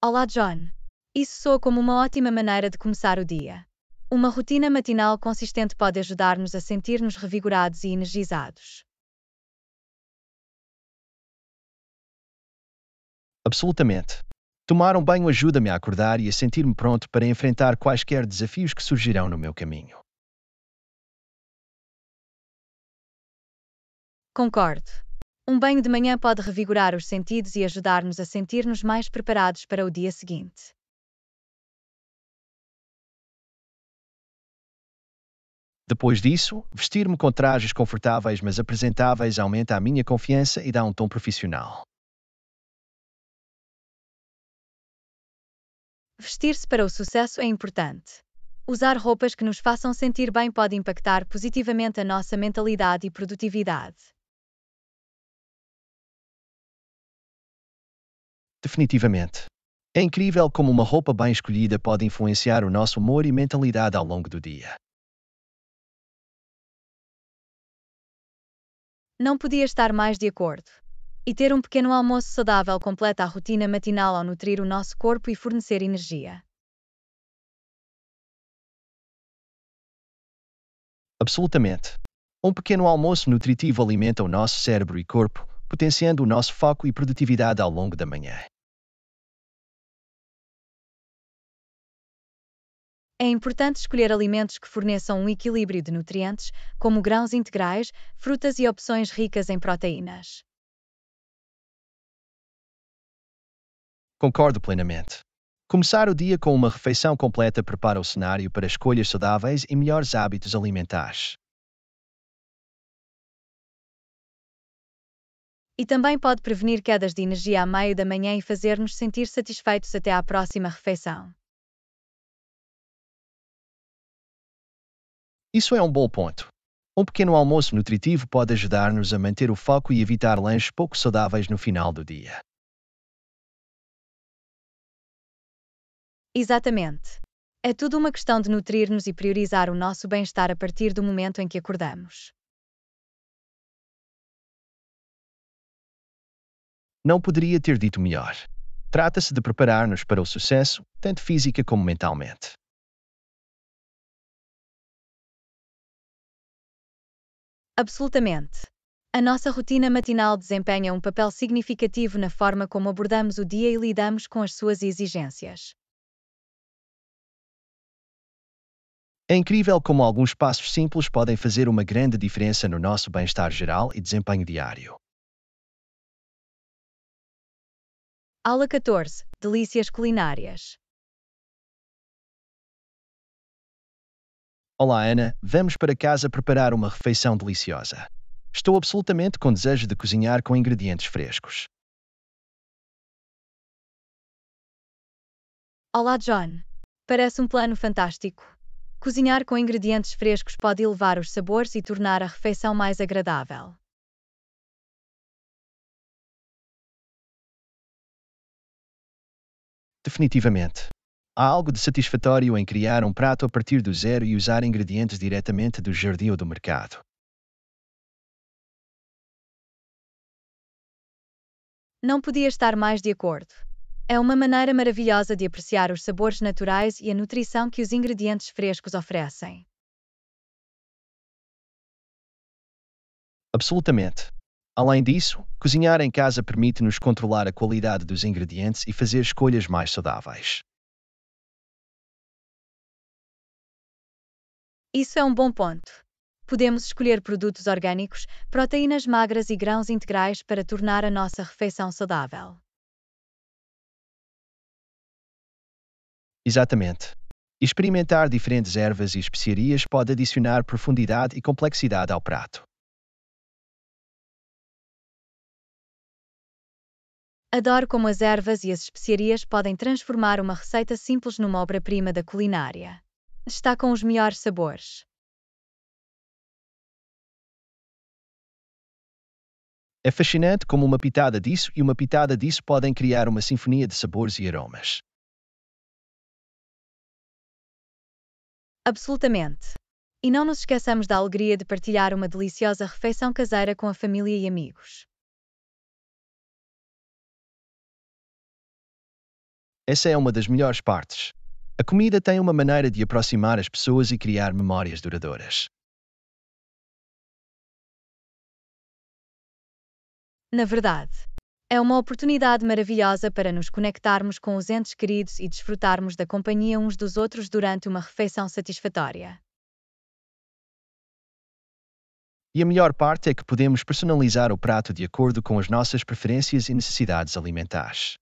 Olá, John. Isso soa como uma ótima maneira de começar o dia. Uma rotina matinal consistente pode ajudar-nos a sentir-nos revigorados e energizados. Absolutamente. Tomar um banho ajuda-me a acordar e a sentir-me pronto para enfrentar quaisquer desafios que surgirão no meu caminho. Concordo. Um banho de manhã pode revigorar os sentidos e ajudar-nos a sentir-nos mais preparados para o dia seguinte. Depois disso, vestir-me com trajes confortáveis mas apresentáveis aumenta a minha confiança e dá um tom profissional. Vestir-se para o sucesso é importante. Usar roupas que nos façam sentir bem pode impactar positivamente a nossa mentalidade e produtividade. Definitivamente. É incrível como uma roupa bem escolhida pode influenciar o nosso humor e mentalidade ao longo do dia. Não podia estar mais de acordo. E ter um pequeno almoço saudável completa a rotina matinal ao nutrir o nosso corpo e fornecer energia. Absolutamente. Um pequeno almoço nutritivo alimenta o nosso cérebro e corpo, potenciando o nosso foco e produtividade ao longo da manhã. É importante escolher alimentos que forneçam um equilíbrio de nutrientes, como grãos integrais, frutas e opções ricas em proteínas. Concordo plenamente. Começar o dia com uma refeição completa prepara o cenário para escolhas saudáveis e melhores hábitos alimentares. E também pode prevenir quedas de energia à meia da manhã e fazer-nos sentir satisfeitos até à próxima refeição. Isso é um bom ponto. Um pequeno almoço nutritivo pode ajudar-nos a manter o foco e evitar lanches pouco saudáveis no final do dia. Exatamente. É tudo uma questão de nutrir-nos e priorizar o nosso bem-estar a partir do momento em que acordamos. Não poderia ter dito melhor. Trata-se de preparar-nos para o sucesso, tanto física como mentalmente. Absolutamente. A nossa rotina matinal desempenha um papel significativo na forma como abordamos o dia e lidamos com as suas exigências. É incrível como alguns passos simples podem fazer uma grande diferença no nosso bem-estar geral e desempenho diário. Aula 14 Delícias culinárias. Olá, Ana. Vamos para casa preparar uma refeição deliciosa. Estou absolutamente com desejo de cozinhar com ingredientes frescos. Olá, John. Parece um plano fantástico. Cozinhar com ingredientes frescos pode elevar os sabores e tornar a refeição mais agradável. Definitivamente. Há algo de satisfatório em criar um prato a partir do zero e usar ingredientes diretamente do jardim ou do mercado. Não podia estar mais de acordo. É uma maneira maravilhosa de apreciar os sabores naturais e a nutrição que os ingredientes frescos oferecem. Absolutamente. Além disso, cozinhar em casa permite-nos controlar a qualidade dos ingredientes e fazer escolhas mais saudáveis. Isso é um bom ponto. Podemos escolher produtos orgânicos, proteínas magras e grãos integrais para tornar a nossa refeição saudável. Exatamente. Experimentar diferentes ervas e especiarias pode adicionar profundidade e complexidade ao prato. Adoro como as ervas e as especiarias podem transformar uma receita simples numa obra-prima da culinária. Está com os melhores sabores. É fascinante como uma pitada disso e uma pitada disso podem criar uma sinfonia de sabores e aromas. Absolutamente. E não nos esqueçamos da alegria de partilhar uma deliciosa refeição caseira com a família e amigos. Essa é uma das melhores partes. A comida tem uma maneira de aproximar as pessoas e criar memórias duradouras. Na verdade, é uma oportunidade maravilhosa para nos conectarmos com os entes queridos e desfrutarmos da companhia uns dos outros durante uma refeição satisfatória. E a melhor parte é que podemos personalizar o prato de acordo com as nossas preferências e necessidades alimentares.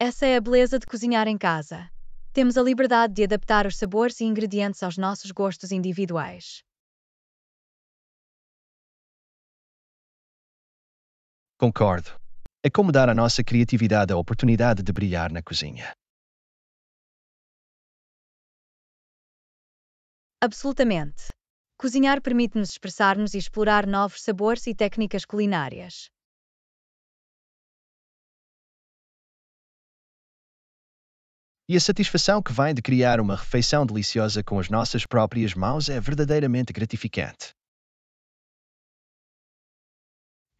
Essa é a beleza de cozinhar em casa. Temos a liberdade de adaptar os sabores e ingredientes aos nossos gostos individuais. Concordo. É como dar à nossa criatividade a oportunidade de brilhar na cozinha. Absolutamente. Cozinhar permite-nos expressar-nos e explorar novos sabores e técnicas culinárias. E a satisfação que vem de criar uma refeição deliciosa com as nossas próprias mãos é verdadeiramente gratificante.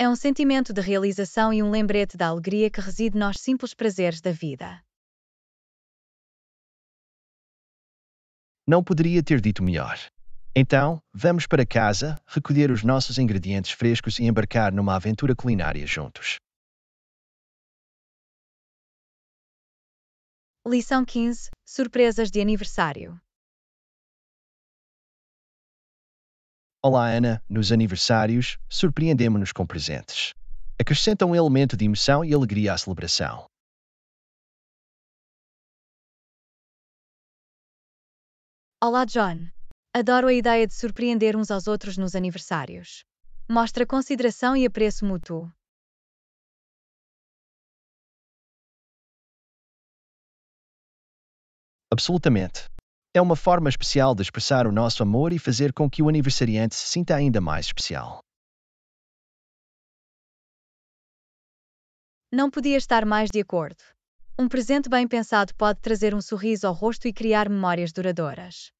É um sentimento de realização e um lembrete da alegria que reside nos simples prazeres da vida. Não poderia ter dito melhor. Então, vamos para casa, recolher os nossos ingredientes frescos e embarcar numa aventura culinária juntos. Lição 15 Surpresas de aniversário Olá, Ana. Nos aniversários, surpreendemos-nos com presentes. Acrescenta um elemento de emoção e alegria à celebração. Olá, John. Adoro a ideia de surpreender uns aos outros nos aniversários. Mostra consideração e apreço mútuo. Absolutamente. É uma forma especial de expressar o nosso amor e fazer com que o aniversariante se sinta ainda mais especial. Não podia estar mais de acordo. Um presente bem pensado pode trazer um sorriso ao rosto e criar memórias duradouras.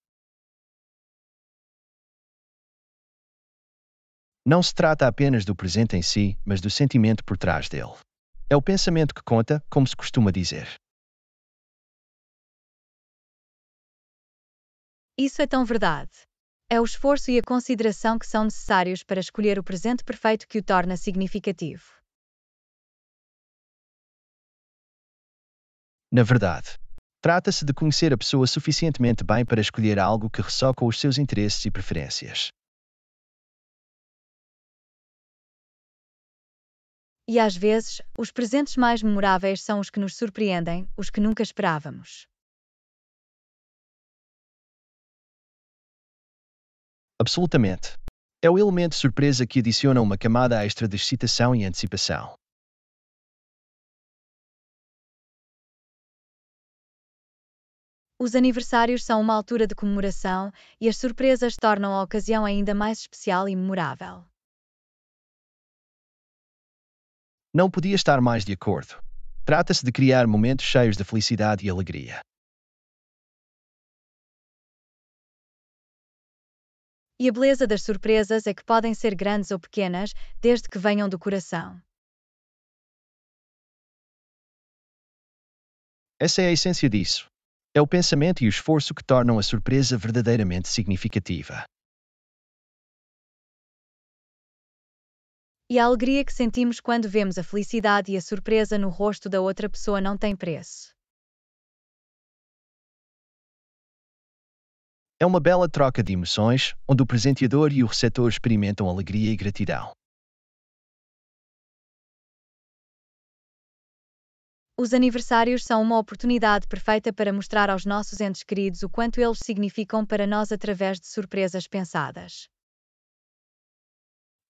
Não se trata apenas do presente em si, mas do sentimento por trás dele. É o pensamento que conta, como se costuma dizer. Isso é tão verdade. É o esforço e a consideração que são necessários para escolher o presente perfeito que o torna significativo. Na verdade, trata-se de conhecer a pessoa suficientemente bem para escolher algo que ressoca os seus interesses e preferências. E às vezes, os presentes mais memoráveis são os que nos surpreendem, os que nunca esperávamos. Absolutamente. É o elemento surpresa que adiciona uma camada extra de excitação e antecipação. Os aniversários são uma altura de comemoração e as surpresas tornam a ocasião ainda mais especial e memorável. Não podia estar mais de acordo. Trata-se de criar momentos cheios de felicidade e alegria. E a beleza das surpresas é que podem ser grandes ou pequenas, desde que venham do coração. Essa é a essência disso. É o pensamento e o esforço que tornam a surpresa verdadeiramente significativa. E a alegria que sentimos quando vemos a felicidade e a surpresa no rosto da outra pessoa não tem preço. É uma bela troca de emoções, onde o presenteador e o receptor experimentam alegria e gratidão. Os aniversários são uma oportunidade perfeita para mostrar aos nossos entes queridos o quanto eles significam para nós através de surpresas pensadas.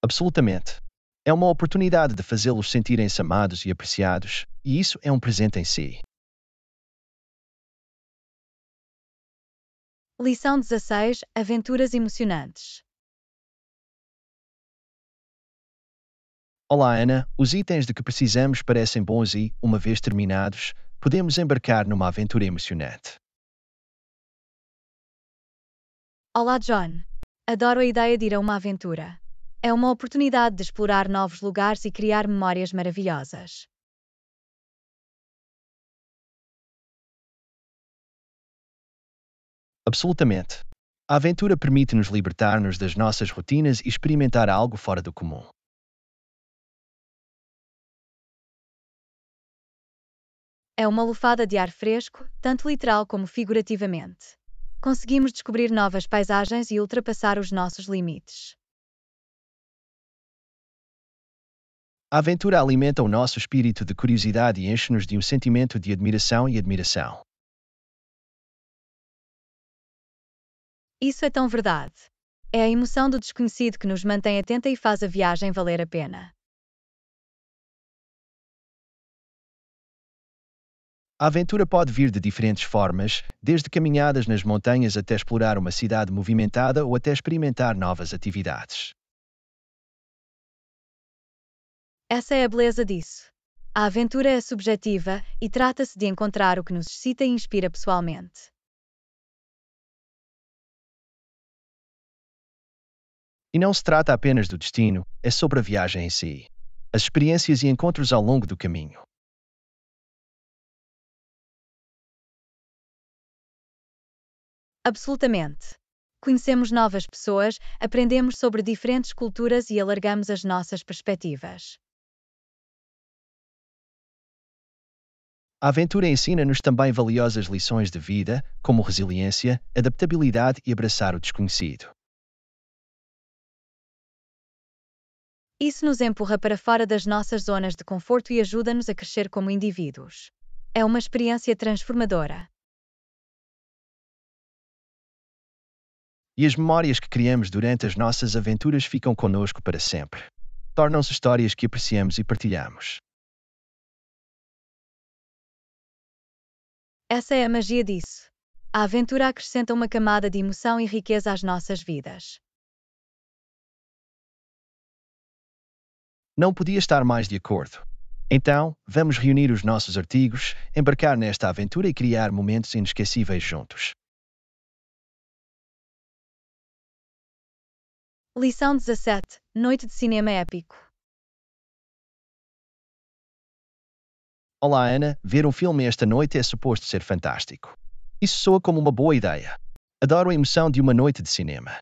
Absolutamente. É uma oportunidade de fazê-los sentirem-se amados e apreciados, e isso é um presente em si. Lição 16 Aventuras emocionantes. Olá, Ana. Os itens de que precisamos parecem bons e, uma vez terminados, podemos embarcar numa aventura emocionante. Olá, John. Adoro a ideia de ir a uma aventura. É uma oportunidade de explorar novos lugares e criar memórias maravilhosas. Absolutamente. A aventura permite-nos libertar-nos das nossas rotinas e experimentar algo fora do comum. É uma lufada de ar fresco, tanto literal como figurativamente. Conseguimos descobrir novas paisagens e ultrapassar os nossos limites. A aventura alimenta o nosso espírito de curiosidade e enche-nos de um sentimento de admiração e admiração. Isso é tão verdade. É a emoção do desconhecido que nos mantém atenta e faz a viagem valer a pena. A aventura pode vir de diferentes formas, desde caminhadas nas montanhas até explorar uma cidade movimentada ou até experimentar novas atividades. Essa é a beleza disso. A aventura é subjetiva e trata-se de encontrar o que nos excita e inspira pessoalmente. E não se trata apenas do destino, é sobre a viagem em si, as experiências e encontros ao longo do caminho. Absolutamente. Conhecemos novas pessoas, aprendemos sobre diferentes culturas e alargamos as nossas perspectivas. A aventura ensina-nos também valiosas lições de vida, como resiliência, adaptabilidade e abraçar o desconhecido. Isso nos empurra para fora das nossas zonas de conforto e ajuda-nos a crescer como indivíduos. É uma experiência transformadora. E as memórias que criamos durante as nossas aventuras ficam conosco para sempre. Tornam-se histórias que apreciamos e partilhamos. Essa é a magia disso. A aventura acrescenta uma camada de emoção e riqueza às nossas vidas. Não podia estar mais de acordo. Então, vamos reunir os nossos artigos, embarcar nesta aventura e criar momentos inesquecíveis juntos. Lição 17 Noite de Cinema Épico Olá, Ana. Ver um filme esta noite é suposto ser fantástico. Isso soa como uma boa ideia. Adoro a emoção de uma noite de cinema.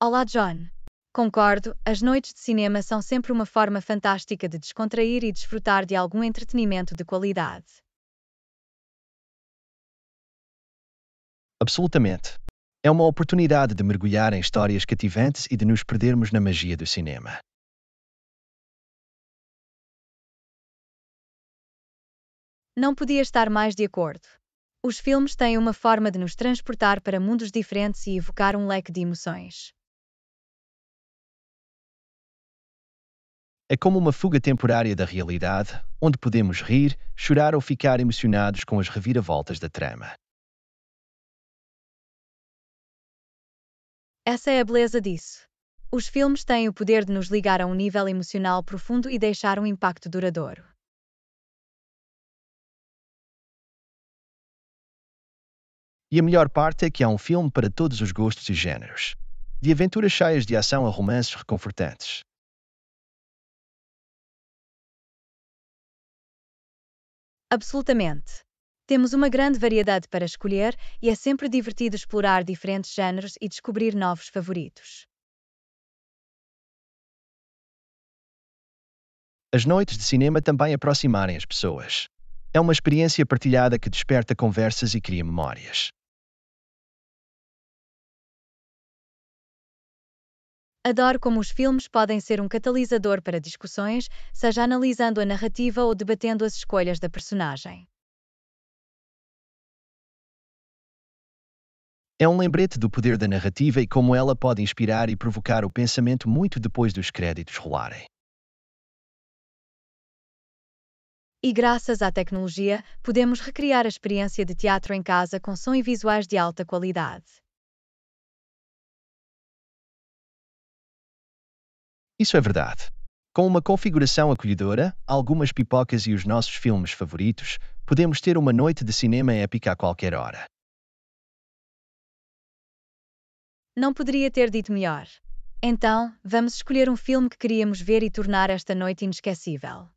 Olá, John. Concordo, as noites de cinema são sempre uma forma fantástica de descontrair e desfrutar de algum entretenimento de qualidade. Absolutamente. É uma oportunidade de mergulhar em histórias cativantes e de nos perdermos na magia do cinema. Não podia estar mais de acordo. Os filmes têm uma forma de nos transportar para mundos diferentes e evocar um leque de emoções. é como uma fuga temporária da realidade, onde podemos rir, chorar ou ficar emocionados com as reviravoltas da trama. Essa é a beleza disso. Os filmes têm o poder de nos ligar a um nível emocional profundo e deixar um impacto duradouro. E a melhor parte é que há um filme para todos os gostos e géneros. De aventuras cheias de ação a romances reconfortantes. Absolutamente. Temos uma grande variedade para escolher e é sempre divertido explorar diferentes géneros e descobrir novos favoritos. As noites de cinema também aproximarem as pessoas. É uma experiência partilhada que desperta conversas e cria memórias. Adoro como os filmes podem ser um catalisador para discussões, seja analisando a narrativa ou debatendo as escolhas da personagem. É um lembrete do poder da narrativa e como ela pode inspirar e provocar o pensamento muito depois dos créditos rolarem. E graças à tecnologia, podemos recriar a experiência de teatro em casa com som e visuais de alta qualidade. Isso é verdade. Com uma configuração acolhedora, algumas pipocas e os nossos filmes favoritos, podemos ter uma noite de cinema épica a qualquer hora. Não poderia ter dito melhor. Então, vamos escolher um filme que queríamos ver e tornar esta noite inesquecível.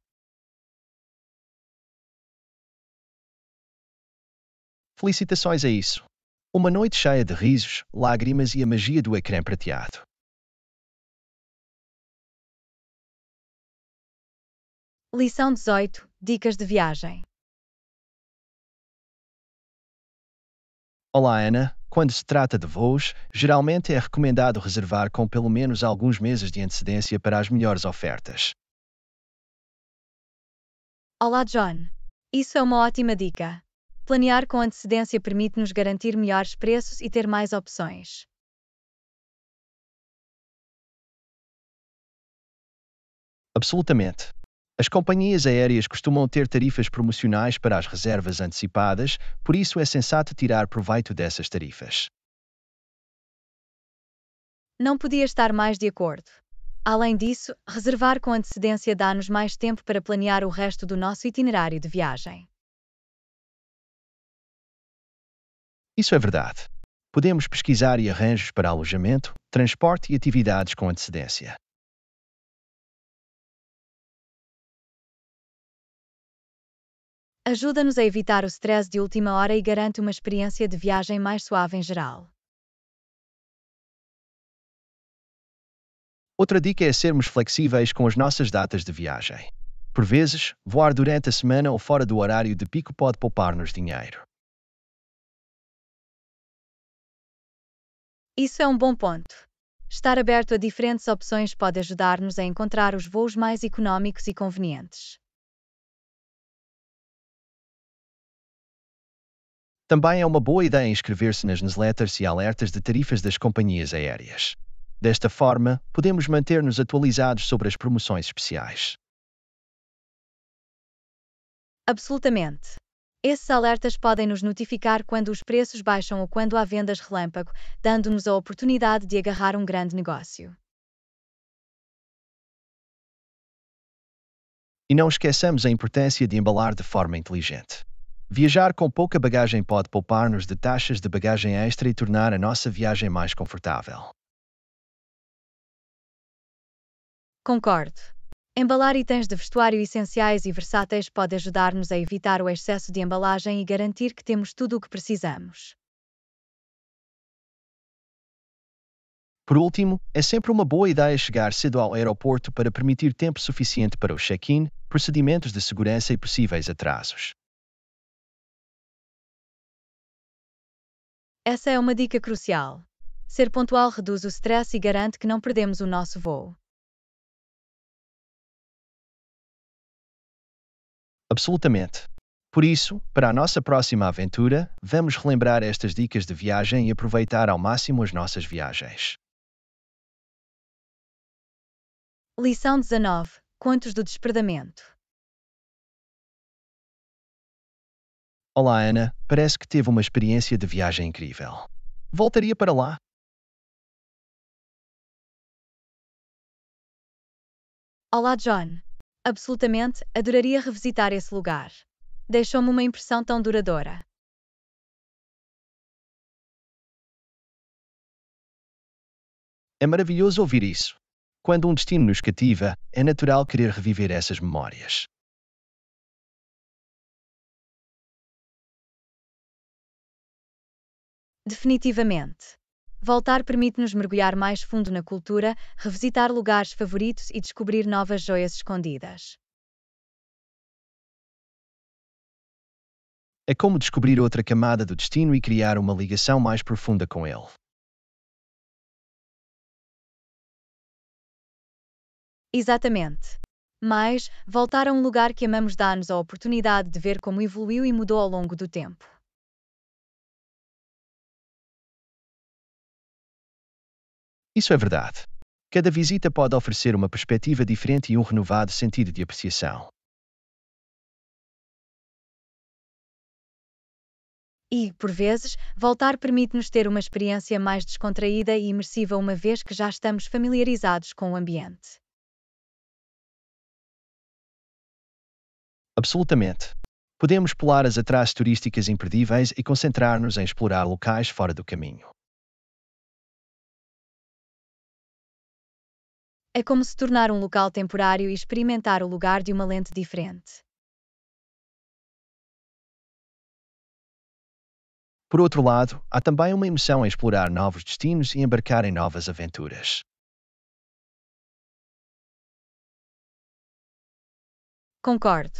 Felicitações a isso. Uma noite cheia de risos, lágrimas e a magia do ecrã prateado. Lição 18 Dicas de viagem. Olá, Ana. Quando se trata de voos, geralmente é recomendado reservar com pelo menos alguns meses de antecedência para as melhores ofertas. Olá, John. Isso é uma ótima dica. Planear com antecedência permite-nos garantir melhores preços e ter mais opções. Absolutamente. As companhias aéreas costumam ter tarifas promocionais para as reservas antecipadas, por isso é sensato tirar proveito dessas tarifas. Não podia estar mais de acordo. Além disso, reservar com antecedência dá-nos mais tempo para planear o resto do nosso itinerário de viagem. Isso é verdade. Podemos pesquisar e arranjos para alojamento, transporte e atividades com antecedência. Ajuda-nos a evitar o stress de última hora e garante uma experiência de viagem mais suave em geral. Outra dica é sermos flexíveis com as nossas datas de viagem. Por vezes, voar durante a semana ou fora do horário de pico pode poupar-nos dinheiro. Isso é um bom ponto. Estar aberto a diferentes opções pode ajudar-nos a encontrar os voos mais econômicos e convenientes. Também é uma boa ideia inscrever-se nas newsletters e alertas de tarifas das companhias aéreas. Desta forma, podemos manter-nos atualizados sobre as promoções especiais. Absolutamente. Esses alertas podem nos notificar quando os preços baixam ou quando há vendas relâmpago, dando-nos a oportunidade de agarrar um grande negócio. E não esqueçamos a importância de embalar de forma inteligente. Viajar com pouca bagagem pode poupar-nos de taxas de bagagem extra e tornar a nossa viagem mais confortável. Concordo. Embalar itens de vestuário essenciais e versáteis pode ajudar-nos a evitar o excesso de embalagem e garantir que temos tudo o que precisamos. Por último, é sempre uma boa ideia chegar cedo ao aeroporto para permitir tempo suficiente para o check-in, procedimentos de segurança e possíveis atrasos. Essa é uma dica crucial. Ser pontual reduz o stress e garante que não perdemos o nosso voo. Absolutamente. Por isso, para a nossa próxima aventura, vamos relembrar estas dicas de viagem e aproveitar ao máximo as nossas viagens. Lição 19 Contos do Desperdamento Olá, Ana. Parece que teve uma experiência de viagem incrível. Voltaria para lá? Olá, John. Absolutamente, adoraria revisitar esse lugar. Deixou-me uma impressão tão duradoura. É maravilhoso ouvir isso. Quando um destino nos cativa, é natural querer reviver essas memórias. Definitivamente. Voltar permite-nos mergulhar mais fundo na cultura, revisitar lugares favoritos e descobrir novas joias escondidas. É como descobrir outra camada do destino e criar uma ligação mais profunda com ele. Exatamente. Mas, voltar a um lugar que amamos dá-nos a oportunidade de ver como evoluiu e mudou ao longo do tempo. Isso é verdade. Cada visita pode oferecer uma perspectiva diferente e um renovado sentido de apreciação. E, por vezes, voltar permite-nos ter uma experiência mais descontraída e imersiva uma vez que já estamos familiarizados com o ambiente. Absolutamente. Podemos pular as atrações turísticas imperdíveis e concentrar-nos em explorar locais fora do caminho. É como se tornar um local temporário e experimentar o lugar de uma lente diferente. Por outro lado, há também uma emoção em explorar novos destinos e embarcar em novas aventuras. Concordo.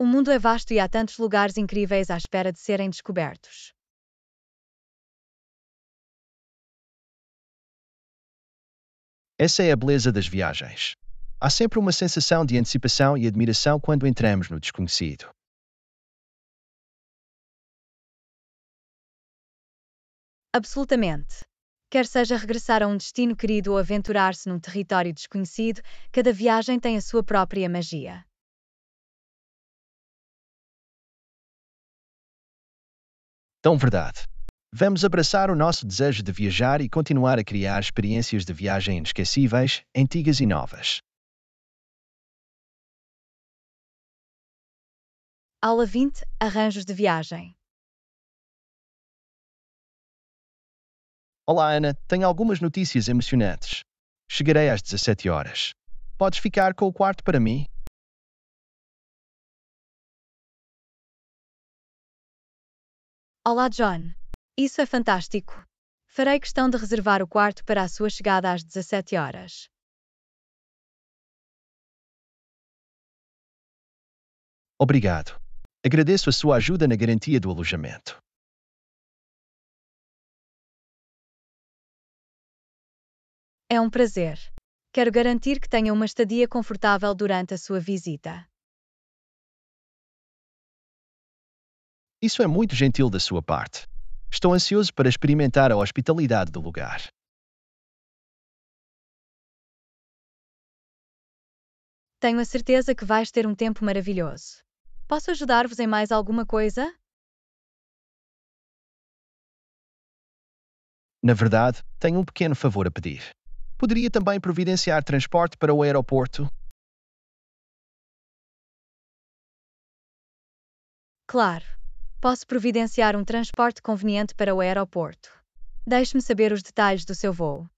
O mundo é vasto e há tantos lugares incríveis à espera de serem descobertos. Essa é a beleza das viagens. Há sempre uma sensação de antecipação e admiração quando entramos no desconhecido. Absolutamente. Quer seja regressar a um destino querido ou aventurar-se num território desconhecido, cada viagem tem a sua própria magia. Tão verdade. Vamos abraçar o nosso desejo de viajar e continuar a criar experiências de viagem inesquecíveis, antigas e novas. Aula 20 Arranjos de viagem. Olá, Ana. Tenho algumas notícias emocionantes. Chegarei às 17 horas. Podes ficar com o quarto para mim? Olá, John. Isso é fantástico. Farei questão de reservar o quarto para a sua chegada às 17 horas. Obrigado. Agradeço a sua ajuda na garantia do alojamento. É um prazer. Quero garantir que tenha uma estadia confortável durante a sua visita. Isso é muito gentil da sua parte. Estou ansioso para experimentar a hospitalidade do lugar. Tenho a certeza que vais ter um tempo maravilhoso. Posso ajudar-vos em mais alguma coisa? Na verdade, tenho um pequeno favor a pedir. Poderia também providenciar transporte para o aeroporto? Claro. Posso providenciar um transporte conveniente para o aeroporto. Deixe-me saber os detalhes do seu voo.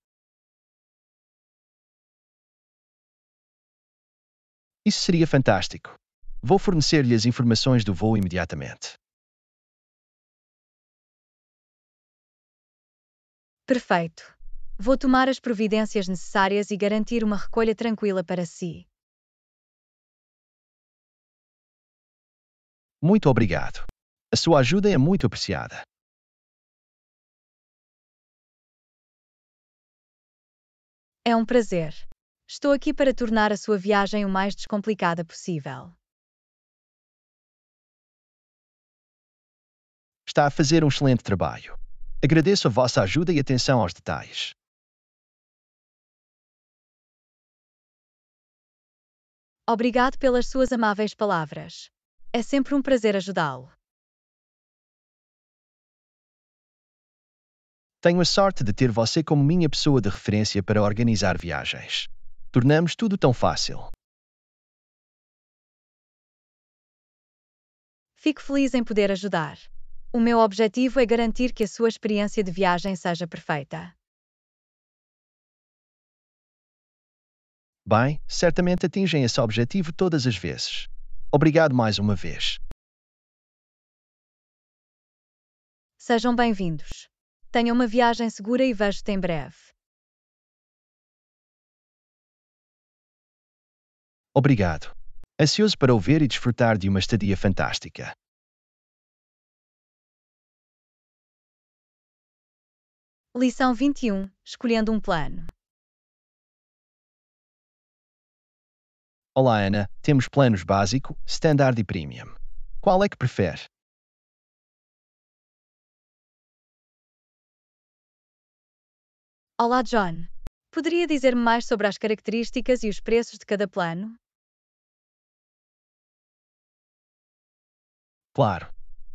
Isso seria fantástico. Vou fornecer-lhe as informações do voo imediatamente. Perfeito. Vou tomar as providências necessárias e garantir uma recolha tranquila para si. Muito obrigado. A sua ajuda é muito apreciada. É um prazer. Estou aqui para tornar a sua viagem o mais descomplicada possível. Está a fazer um excelente trabalho. Agradeço a vossa ajuda e atenção aos detalhes. Obrigado pelas suas amáveis palavras. É sempre um prazer ajudá-lo. Tenho a sorte de ter você como minha pessoa de referência para organizar viagens. Tornamos tudo tão fácil. Fico feliz em poder ajudar. O meu objetivo é garantir que a sua experiência de viagem seja perfeita. Bem, certamente atingem esse objetivo todas as vezes. Obrigado mais uma vez. Sejam bem-vindos. Tenha uma viagem segura e vejo-te em breve. Obrigado. Ansioso para ouvir e desfrutar de uma estadia fantástica. Lição 21 Escolhendo um plano. Olá, Ana. Temos planos básico, standard e premium. Qual é que prefere? Olá, John. Poderia dizer-me mais sobre as características e os preços de cada plano? Claro.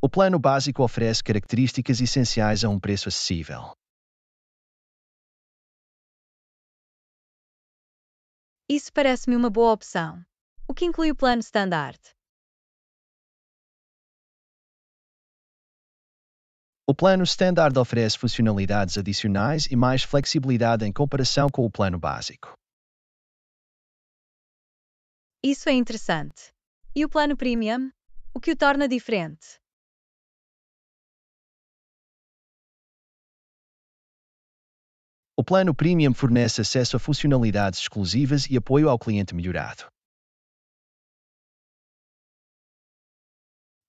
O plano básico oferece características essenciais a um preço acessível. Isso parece-me uma boa opção. O que inclui o plano standard? O plano Standard oferece funcionalidades adicionais e mais flexibilidade em comparação com o plano básico. Isso é interessante. E o plano Premium? O que o torna diferente? O plano Premium fornece acesso a funcionalidades exclusivas e apoio ao cliente melhorado.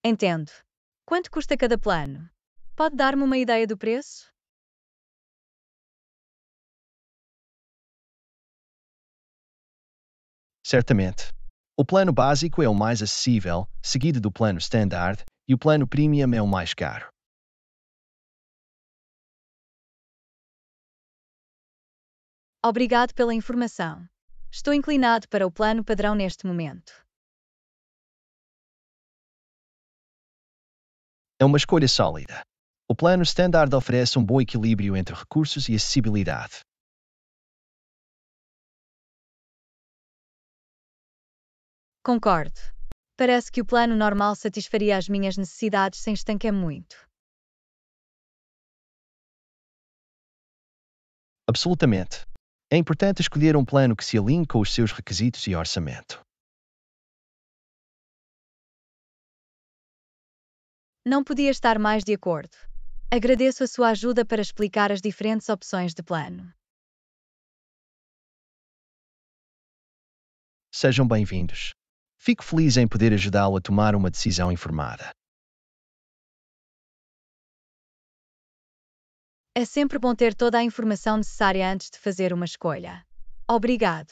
Entendo. Quanto custa cada plano? Pode dar-me uma ideia do preço? Certamente. O plano básico é o mais acessível, seguido do plano standard, e o plano premium é o mais caro. Obrigado pela informação. Estou inclinado para o plano padrão neste momento. É uma escolha sólida. O plano standard oferece um bom equilíbrio entre recursos e acessibilidade. Concordo. Parece que o plano normal satisfaria as minhas necessidades sem estancar muito. Absolutamente. É importante escolher um plano que se alinhe com os seus requisitos e orçamento. Não podia estar mais de acordo. Agradeço a sua ajuda para explicar as diferentes opções de plano. Sejam bem-vindos. Fico feliz em poder ajudá-lo a tomar uma decisão informada. É sempre bom ter toda a informação necessária antes de fazer uma escolha. Obrigado.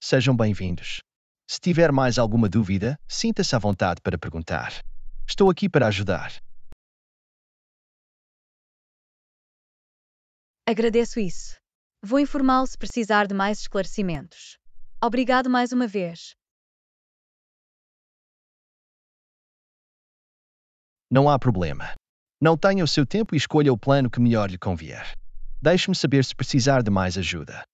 Sejam bem-vindos. Se tiver mais alguma dúvida, sinta-se à vontade para perguntar. Estou aqui para ajudar. Agradeço isso. Vou informá-lo se precisar de mais esclarecimentos. Obrigado mais uma vez. Não há problema. Não tenha o seu tempo e escolha o plano que melhor lhe convier. Deixe-me saber se precisar de mais ajuda.